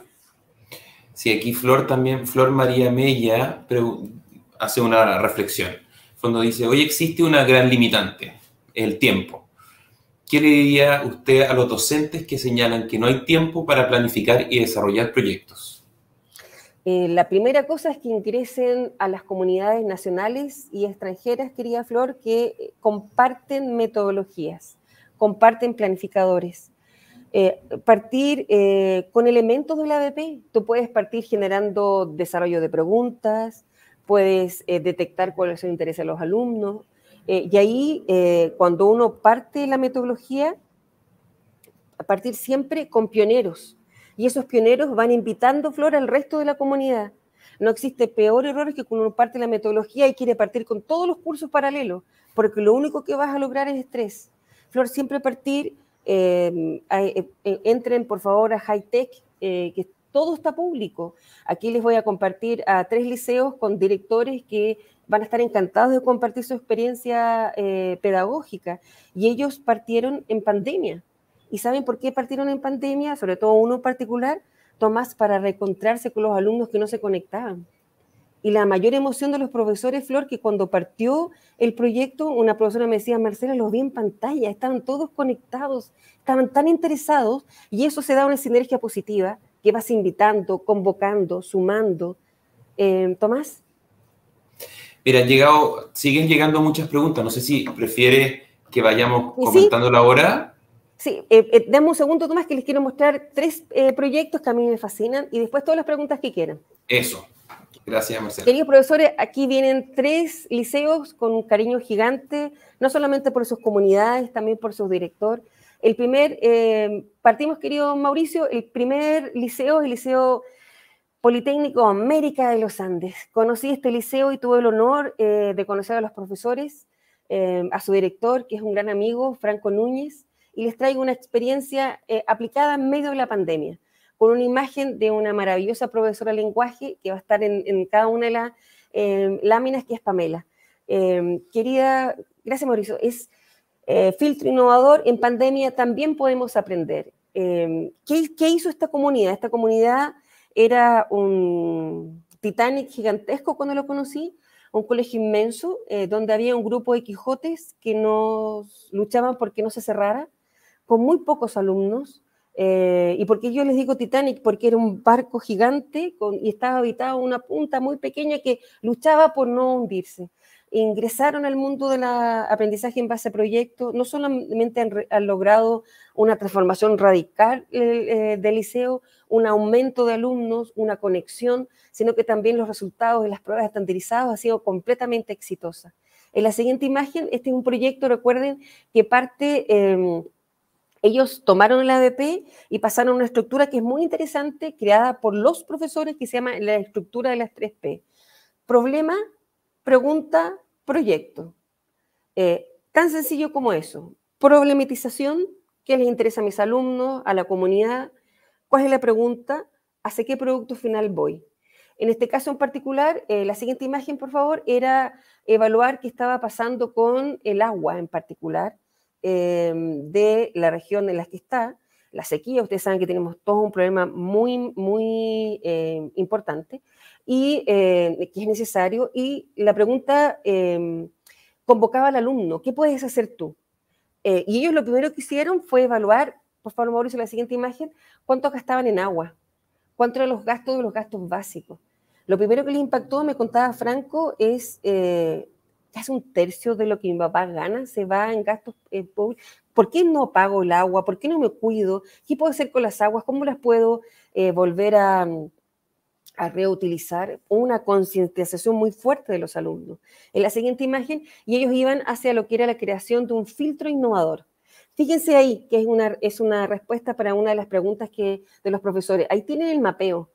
Sí, aquí Flor también, Flor María Mella hace una reflexión. Cuando dice, hoy existe una gran limitante, el tiempo. ¿Qué le diría usted a los docentes que señalan que no hay tiempo para planificar y desarrollar proyectos? Eh, la primera cosa es que ingresen a las comunidades nacionales y extranjeras, querida Flor, que eh, comparten metodologías, comparten planificadores. Eh, partir con elementos del ABP. Tú puedes partir generando desarrollo de preguntas, puedes detectar cuál es el interés de los alumnos. y ahí, cuando uno parte la metodología, a partir siempre con pioneros, y esos pioneros van invitando flor al resto de la comunidad. No existe peor error que cuando uno parte la metodología y quiere partir con todos los cursos paralelos, porque lo único que vas a lograr es estrés. Flor, siempre partir, em, eh, eh, entren por favor a High Tech, eh, que todo está público. Aquí les voy a compartir a tres liceos con directores que van a estar encantados de compartir su experiencia pedagógica. Y ellos partieron en pandemia. ¿Y saben por qué partieron en pandemia? Sobre todo uno particular, Tomás, para reencontrarse con los alumnos que no se conectaban. Y la mayor emoción de los profesores, Flor, que cuando partió el proyecto, una profesora me decía, Marcela, los vi en pantalla, estaban todos conectados, estaban tan interesados, y eso se da una sinergia positiva que vas invitando, convocando, sumando. Eh, Tomás. Mira, han llegado, siguen llegando muchas preguntas. No sé si prefiere que vayamos comentándola la ahora. Sí, eh, eh, dame un segundo, Tomás, que les quiero mostrar tres eh, proyectos que a mí me fascinan y después todas las preguntas que quieran. Eso. Gracias, Marcela. Queridos profesores, aquí vienen tres liceos con un cariño gigante, no solamente por sus comunidades, también por su director. El primer, partimos, querido Mauricio, el primer liceo es el Liceo Politécnico América de los Andes. Conocí este liceo y tuve el honor de conocer a los profesores, a su director, que es un gran amigo, Franco Núñez y les traigo una experiencia eh, aplicada en medio de la pandemia, con una imagen de una maravillosa profesora de lenguaje que va a estar en, cada una de las em, láminas, que es Pamela. Em, querida, gracias Mauricio, es eh, filtro innovador, en pandemia también podemos aprender. Em, ¿qué, hizo esta comunidad? Esta comunidad era un Titanic gigantesco cuando lo conocí, un colegio inmenso eh, donde había un grupo de Quijotes que nos luchaban porque no se cerrara con muy pocos alumnos. Eh, ¿Y porque yo les digo Titanic? Porque era un barco gigante con, y estaba habitado una punta muy pequeña que luchaba por no hundirse. Ingresaron al mundo del aprendizaje en base a proyectos, no solamente han, logrado una transformación radical eh, eh, del liceo, un aumento de alumnos, una conexión, sino que también los resultados de las pruebas estandarizadas han sido completamente exitosas. En la siguiente imagen, este es un proyecto, recuerden, que parte... Em, ellos tomaron el ADP y pasaron a una estructura que es muy interesante, creada por los profesores, que se llama la estructura de las 3P. Problema, pregunta, proyecto. Eh, tan sencillo como eso. Problematización, ¿qué les interesa a mis alumnos, a la comunidad? ¿Cuál es la pregunta? ¿Hacia qué producto final voy? En este caso en particular, eh, la siguiente imagen, por favor, era evaluar qué estaba pasando con el agua en particular Em, de la región en la que está, la sequía, ustedes saben que tenemos todo un problema muy, muy em, importante y em, que es necesario. Y la pregunta convocaba al alumno, ¿qué puedes hacer tú? Eh, y ellos lo primero que hicieron fue evaluar, por favor Mauricio, la siguiente imagen, cuánto gastaban en agua, cuánto eran los gastos de los gastos básicos. Lo primero que les impactó, me contaba Franco, es eh, casi un tercio de lo que mi papá gana se va en gastos eh, públicos. ¿Por qué no pago el agua? ¿Por qué no me cuido? ¿Qué puedo hacer con las aguas? ¿Cómo las puedo eh, volver a, reutilizar? Una concientización muy fuerte de los alumnos. En la siguiente imagen, y ellos iban hacia lo que era la creación de un filtro innovador. Fíjense ahí, que es una, es una respuesta para una de las preguntas que, de los profesores. Ahí tienen el mapeo.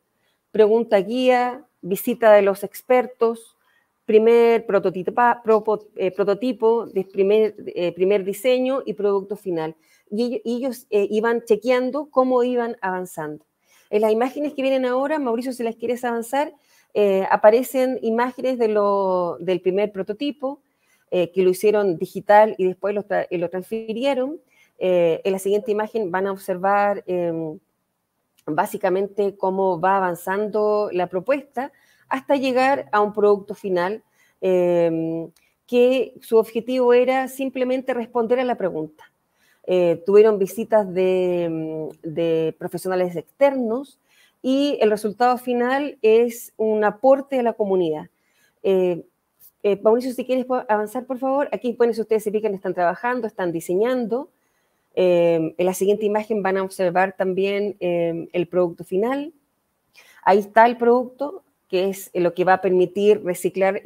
Pregunta guía, visita de los expertos, primer eh, prototipo, eh, primer, diseño y producto final. Y ellos, eh, iban chequeando cómo iban avanzando. En las imágenes que vienen ahora, Mauricio, si las quieres avanzar, aparecen imágenes del primer prototipo, que lo hicieron digital y después lo transfirieron. en la siguiente imagen van a observar em, básicamente cómo va avanzando la propuesta hasta llegar a un producto final em, que su objetivo era simplemente responder a la pregunta. Eh, tuvieron visitas mm, de, profesionales externos y el resultado final es un aporte a la comunidad. Eh, eh, Mauricio, si quieres avanzar, por favor. Aquí pueden, ustedes se fijan, están trabajando, están diseñando. Em, en la siguiente imagen van a observar también em, el producto final. Ahí está el producto, que es eh, lo que va a permitir reciclar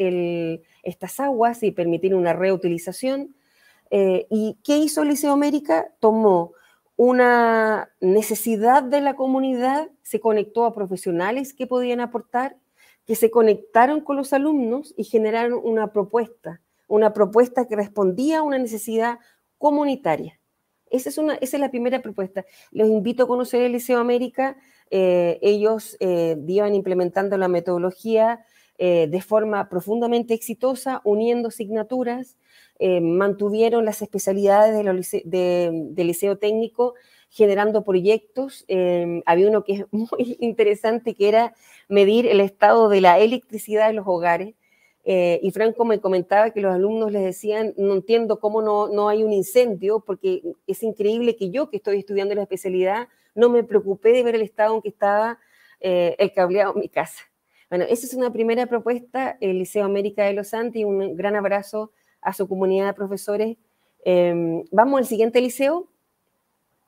estas aguas y permitir una reutilización. Eh, ¿Y qué hizo el Liceo América? Tomó una necesidad de la comunidad, se conectó a profesionales que podían aportar, que se conectaron con los alumnos y generaron una propuesta, una propuesta que respondía a una necesidad comunitaria. Esa es, esa es la primera propuesta. Los invito a conocer el Liceo América. Eh, ellos eh, iban implementando la metodología eh, de forma profundamente exitosa, uniendo asignaturas, mantuvieron las especialidades del liceo técnico, generando proyectos. había uno que es muy interesante, que era medir el estado de la electricidad en los hogares. y Franco me comentaba que los alumnos les decían, no entiendo cómo no, no, hay un incendio, porque es increíble que yo que estoy estudiando la especialidad no me preocupé de ver el estado en que estaba eh, el cableado en mi casa. Bueno, esa es una primera propuesta, el Liceo América de los Santos, y un gran abrazo a su comunidad de profesores. Em, vamos al siguiente liceo.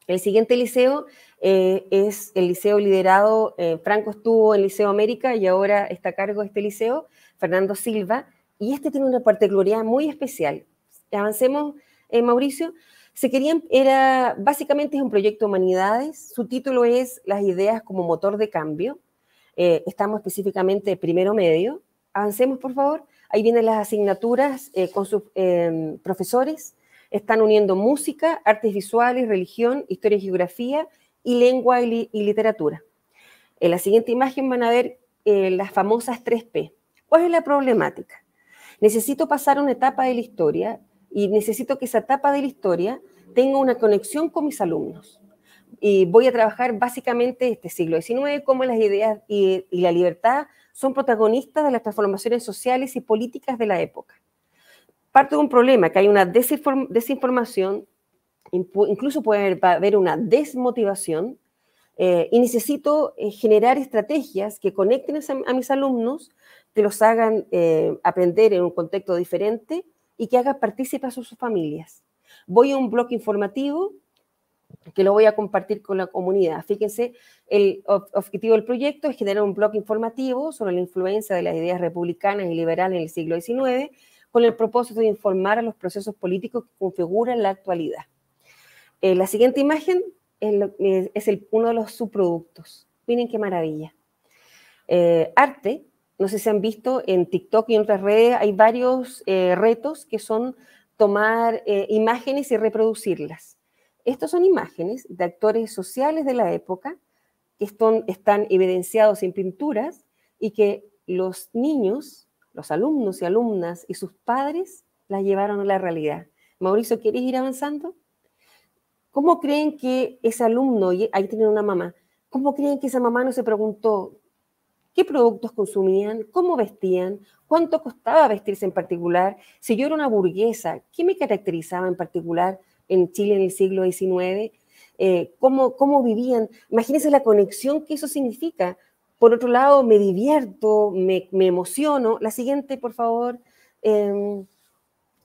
El siguiente liceo eh, es el liceo liderado, eh, Franco estuvo en Liceo América y ahora está a cargo de este liceo, Fernando Silva, y este tiene una particularidad muy especial. Avancemos, Mauricio. Se querían, era, básicamente es un proyecto humanidades, su título es Las ideas como motor de cambio. Eh, estamos específicamente primero medio. Avancemos, por favor. Ahí vienen las asignaturas eh, con sus eh, profesores. Están uniendo música, artes visuales, religión, historia y geografía y lengua y, y literatura. En la siguiente imagen van a ver las famosas 3P. ¿Cuál es la problemática? Necesito pasar una etapa de la historia y necesito que esa etapa de la historia tenga una conexión con mis alumnos. Y voy a trabajar básicamente este siglo XIX, cómo las ideas y, la libertad son protagonistas de las transformaciones sociales y políticas de la época. Parte de un problema, que hay una desinformación, incluso puede haber una desmotivación, eh, y necesito eh, generar estrategias que conecten a, mis alumnos, que los hagan eh, aprender en un contexto diferente y que haga partícipes a sus familias. Voy a un blog informativo que lo voy a compartir con la comunidad. Fíjense, el objetivo del proyecto es generar un blog informativo sobre la influencia de las ideas republicanas y liberales en el siglo XIX, con el propósito de informar a los procesos políticos que configuran la actualidad. Eh, la siguiente imagen es, uno de los subproductos. Miren qué maravilla. Eh, arte no sé si han visto en TikTok y en otras redes, hay varios eh, retos que son tomar eh, imágenes y reproducirlas. Estas son imágenes de actores sociales de la época que están, están evidenciados en pinturas y que los niños, los alumnos y alumnas y sus padres las llevaron a la realidad. Mauricio, ¿quieres ir avanzando? ¿Cómo creen que ese alumno, ahí tiene una mamá, ¿cómo creen que esa mamá no se preguntó qué productos consumían, cómo vestían, cuánto costaba vestirse en particular, si yo era una burguesa, qué me caracterizaba en particular en Chile en el siglo XIX, eh, cómo, vivían. Imagínense la conexión que eso significa. Por otro lado, me divierto, me, emociono. La siguiente, por favor. Eh,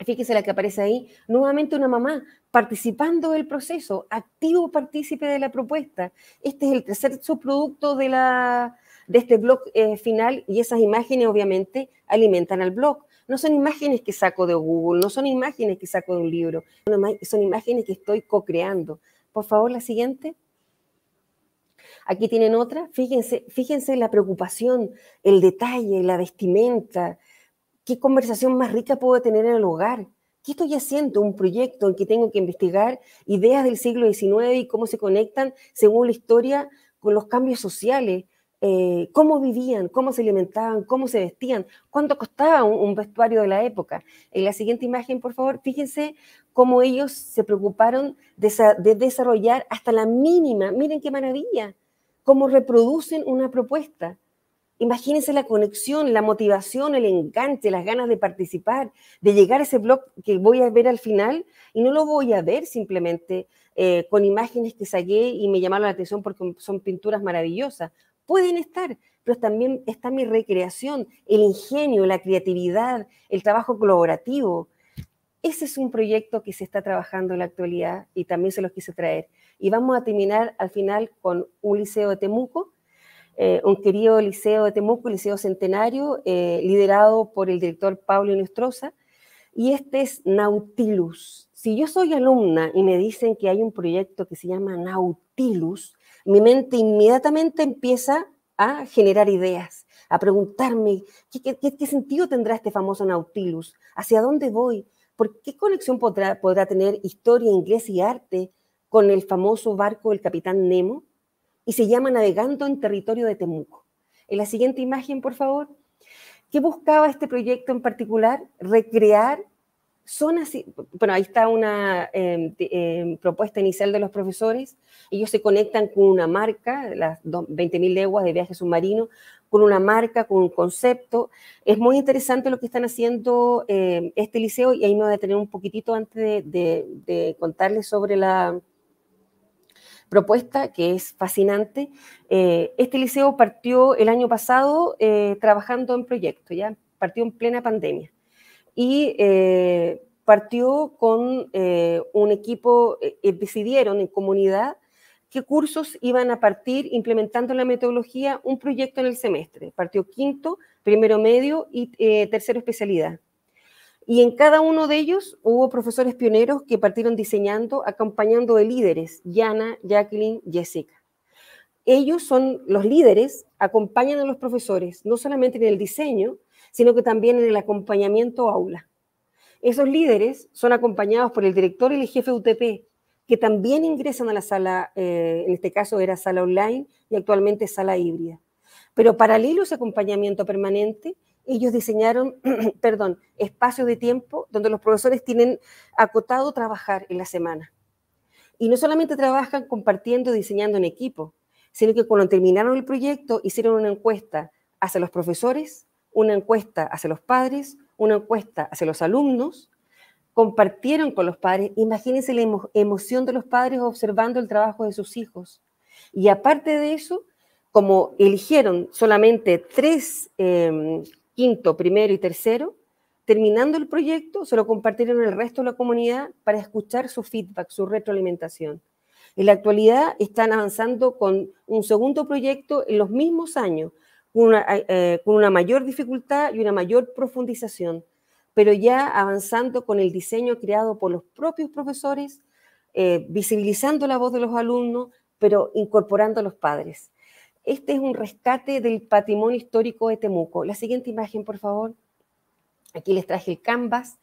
fíjese la que aparece ahí, nuevamente una mamá participando del proceso, activo partícipe de la propuesta. Este es el tercer subproducto de la, de este blog eh, final y esas imágenes obviamente alimentan al blog. No son imágenes que saco de Google, no son imágenes que saco de un libro, son imágenes que estoy co-creando. Por favor, la siguiente. Aquí tienen otra. Fíjense, fíjense la preocupación, el detalle, la vestimenta. ¿Qué conversación más rica puedo tener en el hogar? ¿Qué estoy haciendo? Un proyecto en que tengo que investigar ideas del siglo XIX y cómo se conectan según la historia con los cambios sociales. Eh, cómo vivían, cómo se alimentaban, cómo se vestían, cuánto costaba un, vestuario de la época. En la siguiente imagen, por favor, fíjense cómo ellos se preocuparon de, desarrollar hasta la mínima, miren qué maravilla, cómo reproducen una propuesta. Imagínense la conexión, la motivación, el enganche, las ganas de participar, de llegar a ese blog que voy a ver al final y no lo voy a ver simplemente eh, con imágenes que saqué y me llamaron la atención porque son pinturas maravillosas pueden estar, pero también está mi recreación, el ingenio, la creatividad, el trabajo colaborativo. Ese es un proyecto que se está trabajando en la actualidad y también se los quise traer. Y vamos a terminar al final con un liceo de Temuco, eh, un querido liceo de Temuco, liceo centenario, eh, liderado por el director Pablo Inostroza, y este es Nautilus. Si yo soy alumna y me dicen que hay un proyecto que se llama Nautilus, mi mente inmediatamente empieza a generar ideas, a preguntarme qué, sentido tendrá este famoso Nautilus, hacia dónde voy, por qué conexión podrá, podrá tener historia, inglés y arte con el famoso barco del capitán Nemo y se llama Navegando en Territorio de Temuco. En la siguiente imagen, por favor. ¿Qué buscaba este proyecto en particular? Recrear son así, bueno, ahí está una em, em, propuesta inicial de los profesores, ellos se conectan con una marca, las 20.000 leguas de viaje submarino, con una marca, con un concepto. Es muy interesante lo que están haciendo em, este liceo y ahí me voy a detener un poquitito antes de, contarles sobre la, propuesta que es fascinante. Eh, este liceo partió el año pasado eh, trabajando en proyectos, ya partió en plena pandemia y eh, partió con eh, un equipo, eh, decidieron en comunidad qué cursos iban a partir implementando la metodología, un proyecto en el semestre. Partió quinto, primero medio y tercero especialidad. Y en cada uno de ellos hubo profesores pioneros que partieron diseñando, acompañando de líderes, Yana, Jacqueline, Jessica. Ellos son los líderes, acompañan a los profesores, no solamente en el diseño, sino que también en el acompañamiento aula. Esos líderes son acompañados por el director y el jefe UTP, que también ingresan a la sala, eh, en este caso era sala online y actualmente sala híbrida. Pero paralelo a ese acompañamiento permanente, ellos diseñaron, perdón, espacios de tiempo donde los profesores tienen acotado trabajar en la semana. Y no solamente trabajan compartiendo y diseñando en equipo, sino que cuando terminaron el proyecto hicieron una encuesta hacia los profesores, una encuesta hacia los padres, una encuesta hacia los alumnos, compartieron con los padres, imagínense la emoción de los padres observando el trabajo de sus hijos. Y aparte de eso, como eligieron solamente tres, em, quinto, primero y tercero, terminando el proyecto, se lo compartieron al resto de la comunidad para escuchar su feedback, su retroalimentación. En la actualidad están avanzando con un segundo proyecto en los mismos años, eh, eh, con una, mayor dificultad y una mayor profundización, pero ya avanzando con el diseño creado por los propios profesores, eh, visibilizando la voz de los alumnos, pero incorporando a los padres. Este es un rescate del patrimonio histórico de Temuco. La siguiente imagen, por favor. Aquí les traje el canvas,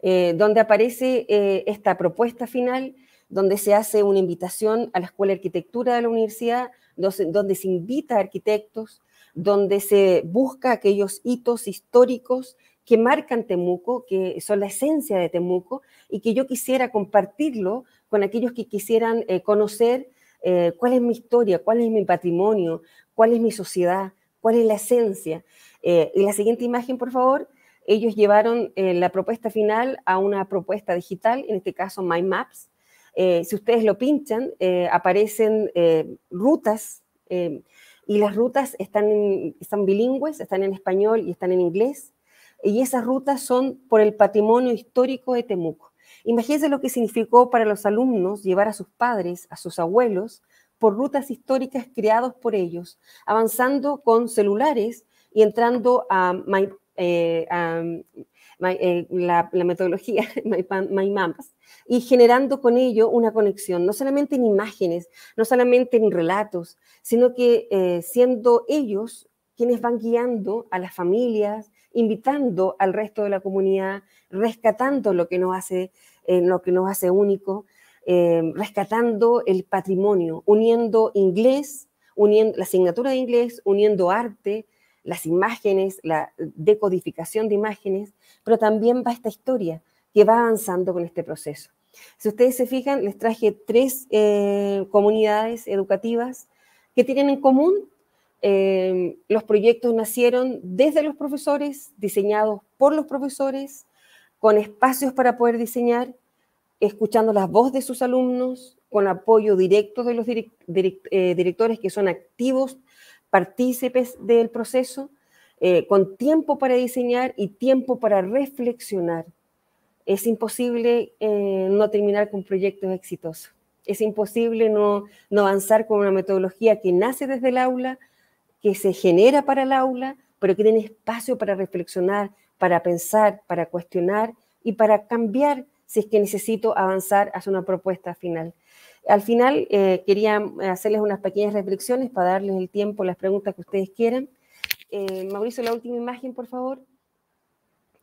donde aparece esta propuesta final, donde se hace una invitación a la Escuela de Arquitectura de la Universidad, donde se invita a arquitectos, donde se busca aquellos hitos históricos que marcan Temuco, que son la esencia de Temuco, y que yo quisiera compartirlo con aquellos que quisieran eh, conocer eh, cuál es mi historia, cuál es mi patrimonio, cuál es mi sociedad, cuál es la esencia. Eh, y la siguiente imagen, por favor. Ellos llevaron la propuesta final a una propuesta digital, en este caso My Maps. si ustedes lo pinchan, aparecen rutas y las rutas están, están bilingües, están en español y están en inglés, y esas rutas son por el patrimonio histórico de Temuco. Imagínense lo que significó para los alumnos llevar a sus padres, a sus abuelos, por rutas históricas creadas por ellos, avanzando con celulares y entrando a eh, eh, la, metodología my, Mamas, y generando con ello una conexión, no solamente en imágenes, no solamente en relatos, sino que eh, siendo ellos quienes van guiando a las familias, invitando al resto de la comunidad, rescatando lo que nos hace, eh, lo que nos hace único, rescatando el patrimonio, uniendo inglés, uniendo la asignatura de inglés, uniendo arte, las imágenes, la decodificación de imágenes, pero también va esta historia que va avanzando con este proceso. Si ustedes se fijan, les traje tres eh, comunidades educativas que tienen en común eh, los proyectos nacieron desde los profesores, diseñados por los profesores, con espacios para poder diseñar, escuchando la voz de sus alumnos, con apoyo directo de los eh, directores que son activos partícipes del proceso, eh, con tiempo para diseñar y tiempo para reflexionar. Es imposible eh, no terminar con proyectos exitosos. Es imposible no, no avanzar con una metodología que nace desde el aula, que se genera para el aula, pero que tiene espacio para reflexionar, para pensar, para cuestionar y para cambiar si es que necesito avanzar hacia una propuesta final. Al final, eh, quería eh, hacerles unas pequeñas reflexiones para darles el tiempo, a las preguntas que ustedes quieran. Eh, Mauricio, la última imagen, por favor.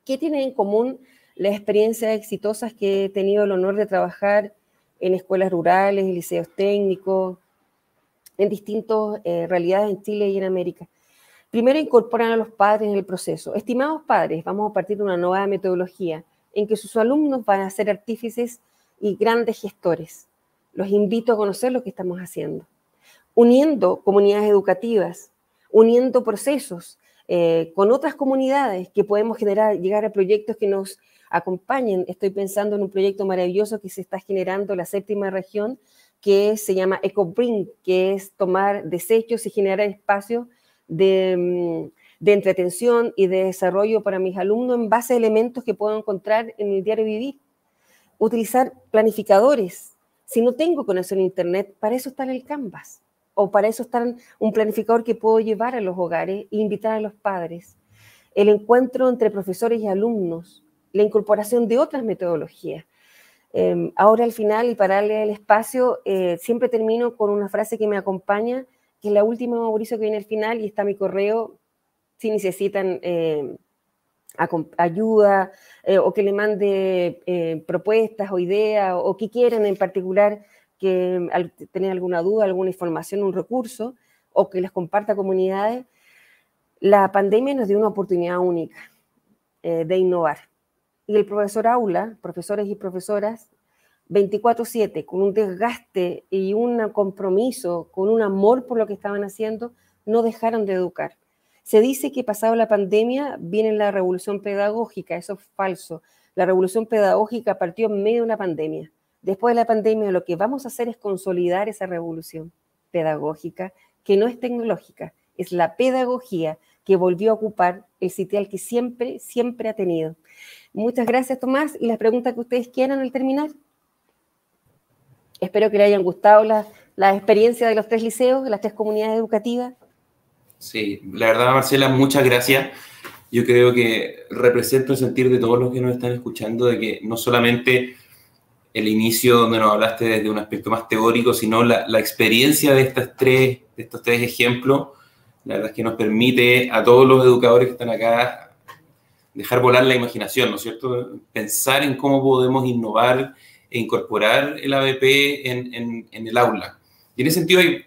¿Qué tienen en común las experiencias exitosas que he tenido el honor de trabajar en escuelas rurales, en liceos técnicos, en distintas realidades en Chile y en América? Primero, incorporan a los padres en el proceso. Estimados padres, vamos a partir de una nueva metodología en que sus alumnos van a ser artífices y grandes gestores los invito a conocer lo que estamos haciendo, uniendo comunidades educativas, uniendo procesos eh, con otras comunidades que podemos generar, llegar a proyectos que nos acompañen. Estoy pensando en un proyecto maravilloso que se está generando en la séptima región, que se llama EcoBring, que es tomar desechos y generar espacios de, mm, de entretención y de desarrollo para mis alumnos en base a elementos que puedo encontrar en el diario vivir. Utilizar planificadores, si no tengo conexión a Internet, para eso está el Canvas o para eso está un planificador que puedo llevar a los hogares e invitar a los padres. El encuentro entre profesores y alumnos, la incorporación de otras metodologías. Em, ahora al final y para darle el espacio, eh, siempre termino con una frase que me acompaña, que es la última, Mauricio, que viene al final y está mi correo si necesitan em, ayuda eh, o que le mande eh, propuestas o ideas o, que quieran en particular que mm, tener alguna duda, alguna información, un recurso o que les comparta comunidades, la pandemia nos dio una oportunidad única eh, de innovar. Y el profesor aula, profesores y profesoras, 24/7, con un desgaste y un compromiso, con un amor por lo que estaban haciendo, no dejaron de educar. Se dice que pasado la pandemia viene la revolución pedagógica, eso es falso. La revolución pedagógica partió en medio de una pandemia. Después de la pandemia lo que vamos a hacer es consolidar esa revolución pedagógica que no es tecnológica, es la pedagogía que volvió a ocupar el sitio al que siempre, siempre ha tenido. Muchas gracias, Tomás. Y las preguntas que ustedes quieran al terminar. Espero que les hayan gustado la, la experiencia de los tres liceos, de las tres comunidades educativas. Sí, la verdad, Marcela, muchas gracias. Yo creo que represento el sentir de todos los que nos están escuchando de que no solamente el inicio donde nos hablaste desde un aspecto más teórico, sino la, experiencia de, estas tres, de estos tres ejemplos, la verdad es que nos permite a todos los educadores que están acá dejar volar la imaginación, ¿no es cierto? Pensar en cómo podemos innovar e incorporar el ABP en, en el aula. Y en ese sentido hay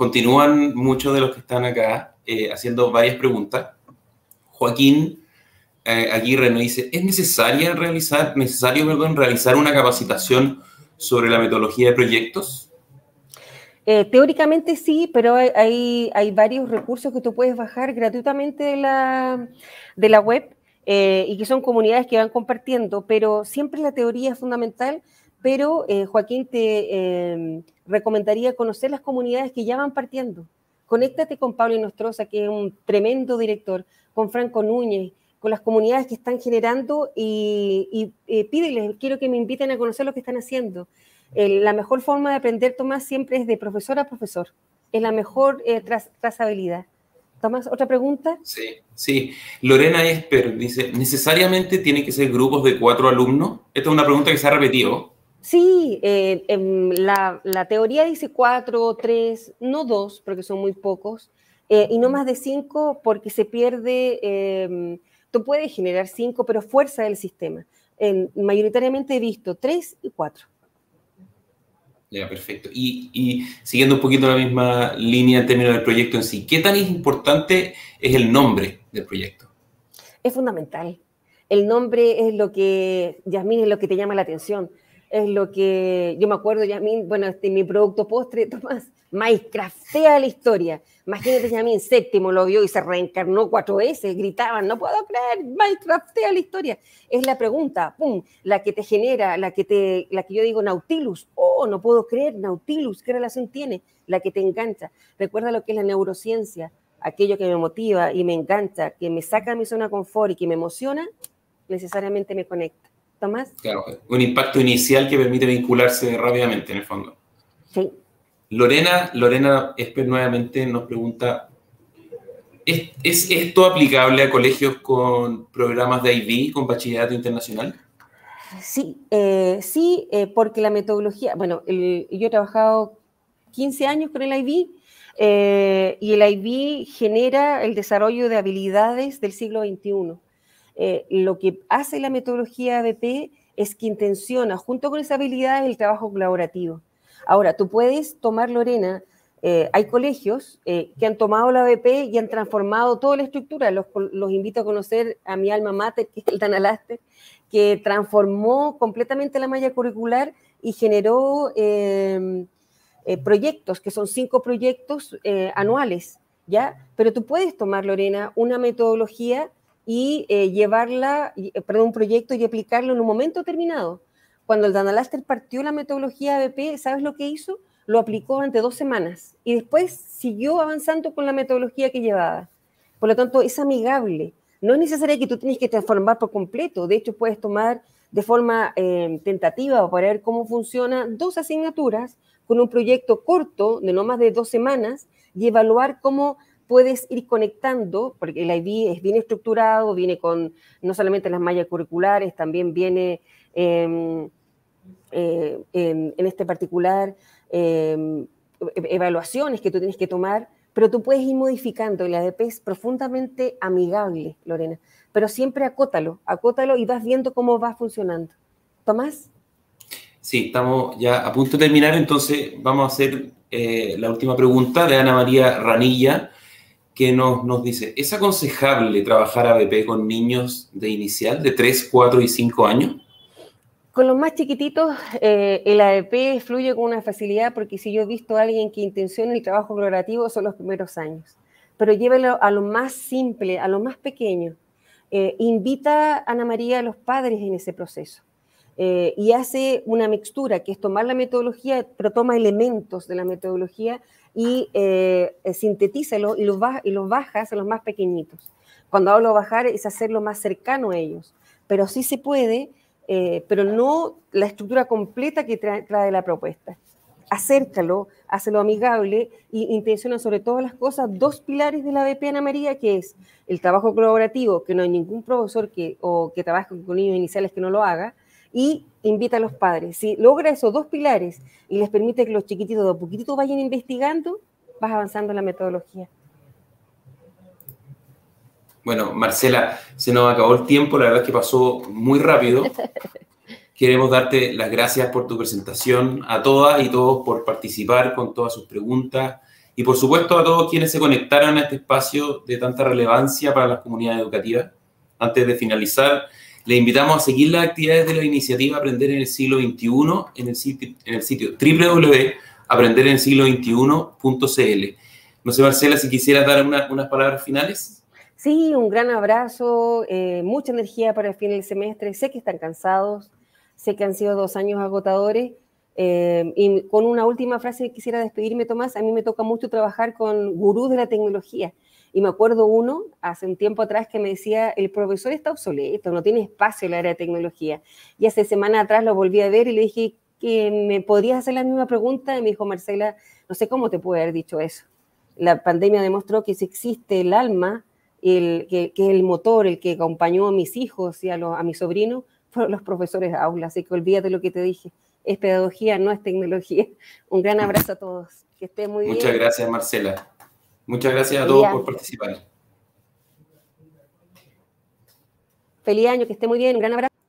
continúan muchos de los que están acá eh, haciendo varias preguntas. Joaquín eh, Aguirre nos dice, ¿es necesaria realizar, necesario realizar una capacitación sobre la metodología de proyectos? Eh, teóricamente sí, pero hay, hay, varios recursos que tú puedes bajar gratuitamente de la, de la web y que son comunidades que van compartiendo, pero siempre la teoría es fundamental, pero Joaquín te recomendaría conocer las comunidades que ya van partiendo. Conéctate con Pablo Nostroza que es un tremendo director, con Franco Núñez, con las comunidades que están generando y, y eh, quiero que me inviten a conocer lo que están haciendo. la mejor forma de aprender, Tomás, siempre es de profesor a profesor. Es la mejor eh, trazabilidad. Tomás, ¿otra pregunta? Sí, sí. Lorena Esper dice, ¿necesariamente tiene que ser grupos de cuatro alumnos? Esta es una pregunta que se ha repetido. Sí, eh, em, la, teoría dice cuatro, tres, no dos, porque son muy pocos, eh, y no más de cinco porque se pierde, em, tú puedes generar cinco, pero fuerza del sistema. mayoritariamente he visto tres y cuatro. Ya, perfecto. Y, y, siguiendo un poquito la misma línea en términos del proyecto en sí, ¿qué tan importante es el nombre del proyecto? Es fundamental. El nombre es lo que, Yasmín, es lo que te llama la atención es lo que yo me acuerdo, Yamín, bueno, este, mi producto postre, Tomás, Minecraftea craftea la historia. Imagínate, Yamín, séptimo lo vio y se reencarnó cuatro veces, gritaban, no puedo creer, Minecraftea la historia. Es la pregunta, pum, la que te genera, la que, te, la que yo digo, Nautilus, oh, no puedo creer, Nautilus, ¿qué relación tiene? La que te engancha. Recuerda lo que es la neurociencia, aquello que me motiva y me engancha, que me saca de mi zona de confort y que me emociona, necesariamente me conecta más. Claro, un impacto inicial que permite vincularse rápidamente en el fondo. Sí. Lorena, Lorena Esper nuevamente nos pregunta, ¿es, esto aplicable a colegios con programas de IB, con bachillerato internacional? Sí, eh, sí, eh, porque la metodología, bueno, yo he trabajado 15 años con el IB eh, y el IB genera el desarrollo de habilidades del siglo XXI. Eh, lo que hace la metodología ABP es que intenciona junto con esa habilidad el trabajo colaborativo. Ahora, tú puedes tomar, Lorena, eh, hay colegios eh, que han tomado la ABP y han transformado toda la estructura. Los, invito a conocer a mi alma mater, que es el Danalaster, que transformó completamente la malla curricular y generó em, proyectos, que son cinco proyectos anuales, ¿ya? Pero tú puedes tomar, Lorena, una metodología y eh, llevarla, eh, perdón, un proyecto y aplicarlo en un momento terminado Cuando el Dana Laster partió la metodología ABP, ¿sabes lo que hizo? Lo aplicó durante dos semanas y después siguió avanzando con la metodología que llevaba. Por lo tanto, es amigable. No es necesario que tú tengas que transformar por completo. De hecho, puedes tomar de forma eh, tentativa tentativa para ver cómo funcionan dos asignaturas con un proyecto corto de no más de dos semanas y evaluar cómo puedes ir conectando, porque el ID es bien estructurado, viene con no solamente las mallas curriculares, también viene em, eh, en, este particular em, e-, evaluaciones que tú tienes que tomar, pero tú puedes ir modificando. El ADP es profundamente amigable, Lorena, pero siempre acótalo, acótalo y vas viendo cómo va funcionando. Tomás. Sí, estamos ya a punto de terminar, entonces vamos a hacer eh, la última pregunta de Ana María Ranilla que nos, nos dice, ¿es aconsejable trabajar ABP con niños de inicial de 3, 4 y 5 años? Con los más chiquititos, eh, el ADP fluye con una facilidad porque si yo he visto a alguien que intenciona el trabajo colaborativo son los primeros años, pero llévelo a lo más simple, a lo más pequeño. Eh, invita a Ana María a los padres en ese proceso eh, y hace una mixtura que es tomar la metodología, pero toma elementos de la metodología y eh, eh y los, baja, y los bajas a los más pequeñitos. Cuando hablo bajar es hacerlo más cercano a ellos, pero sí se puede, eh, pero no la estructura completa que trae, la propuesta. Acércalo, hazlo amigable y intenciona sobre todas las cosas dos pilares de la BP Ana María, que es el trabajo colaborativo, que no hay ningún profesor que, o que trabaje con niños iniciales que no lo haga, y invita a los padres. Si logra esos dos pilares y les permite que los chiquititos de a poquitito vayan investigando, vas avanzando en la metodología. Bueno, Marcela, se nos acabó el tiempo, la verdad es que pasó muy rápido. Queremos darte las gracias por tu presentación, a todas y todos por participar con todas sus preguntas y por supuesto a todos quienes se conectaron a este espacio de tanta relevancia para las comunidades educativas. Antes de finalizar, le invitamos a seguir las actividades de la iniciativa Aprender en el siglo XXI en el sitio, en 21cl No sé, Marcela, si quisieras dar algunas unas palabras finales. Sí, un gran abrazo, eh, mucha energía para el fin del semestre. Sé que están cansados, sé que han sido dos años agotadores. Eh, y con una última frase quisiera despedirme, Tomás, a mí me toca mucho trabajar con gurús de la tecnología. Y me acuerdo uno hace un tiempo atrás que me decía, el profesor está obsoleto, no tiene espacio en la era de tecnología. Y hace semana atrás lo volví a ver y le dije, que ¿me podrías hacer la misma pregunta? Y me dijo, Marcela, no sé cómo te puede haber dicho eso. La pandemia demostró que si existe el alma, el, que, el motor, el que acompañó a mis hijos y a, mi a fueron los profesores de aula. Así que olvídate lo que te dije. Es pedagogía, no es tecnología. Un gran abrazo a todos. Que estén muy bien. Muchas gracias, Marcela. Muchas gracias a todos por participar. Feliz año, que esté muy bien. Un gran abrazo.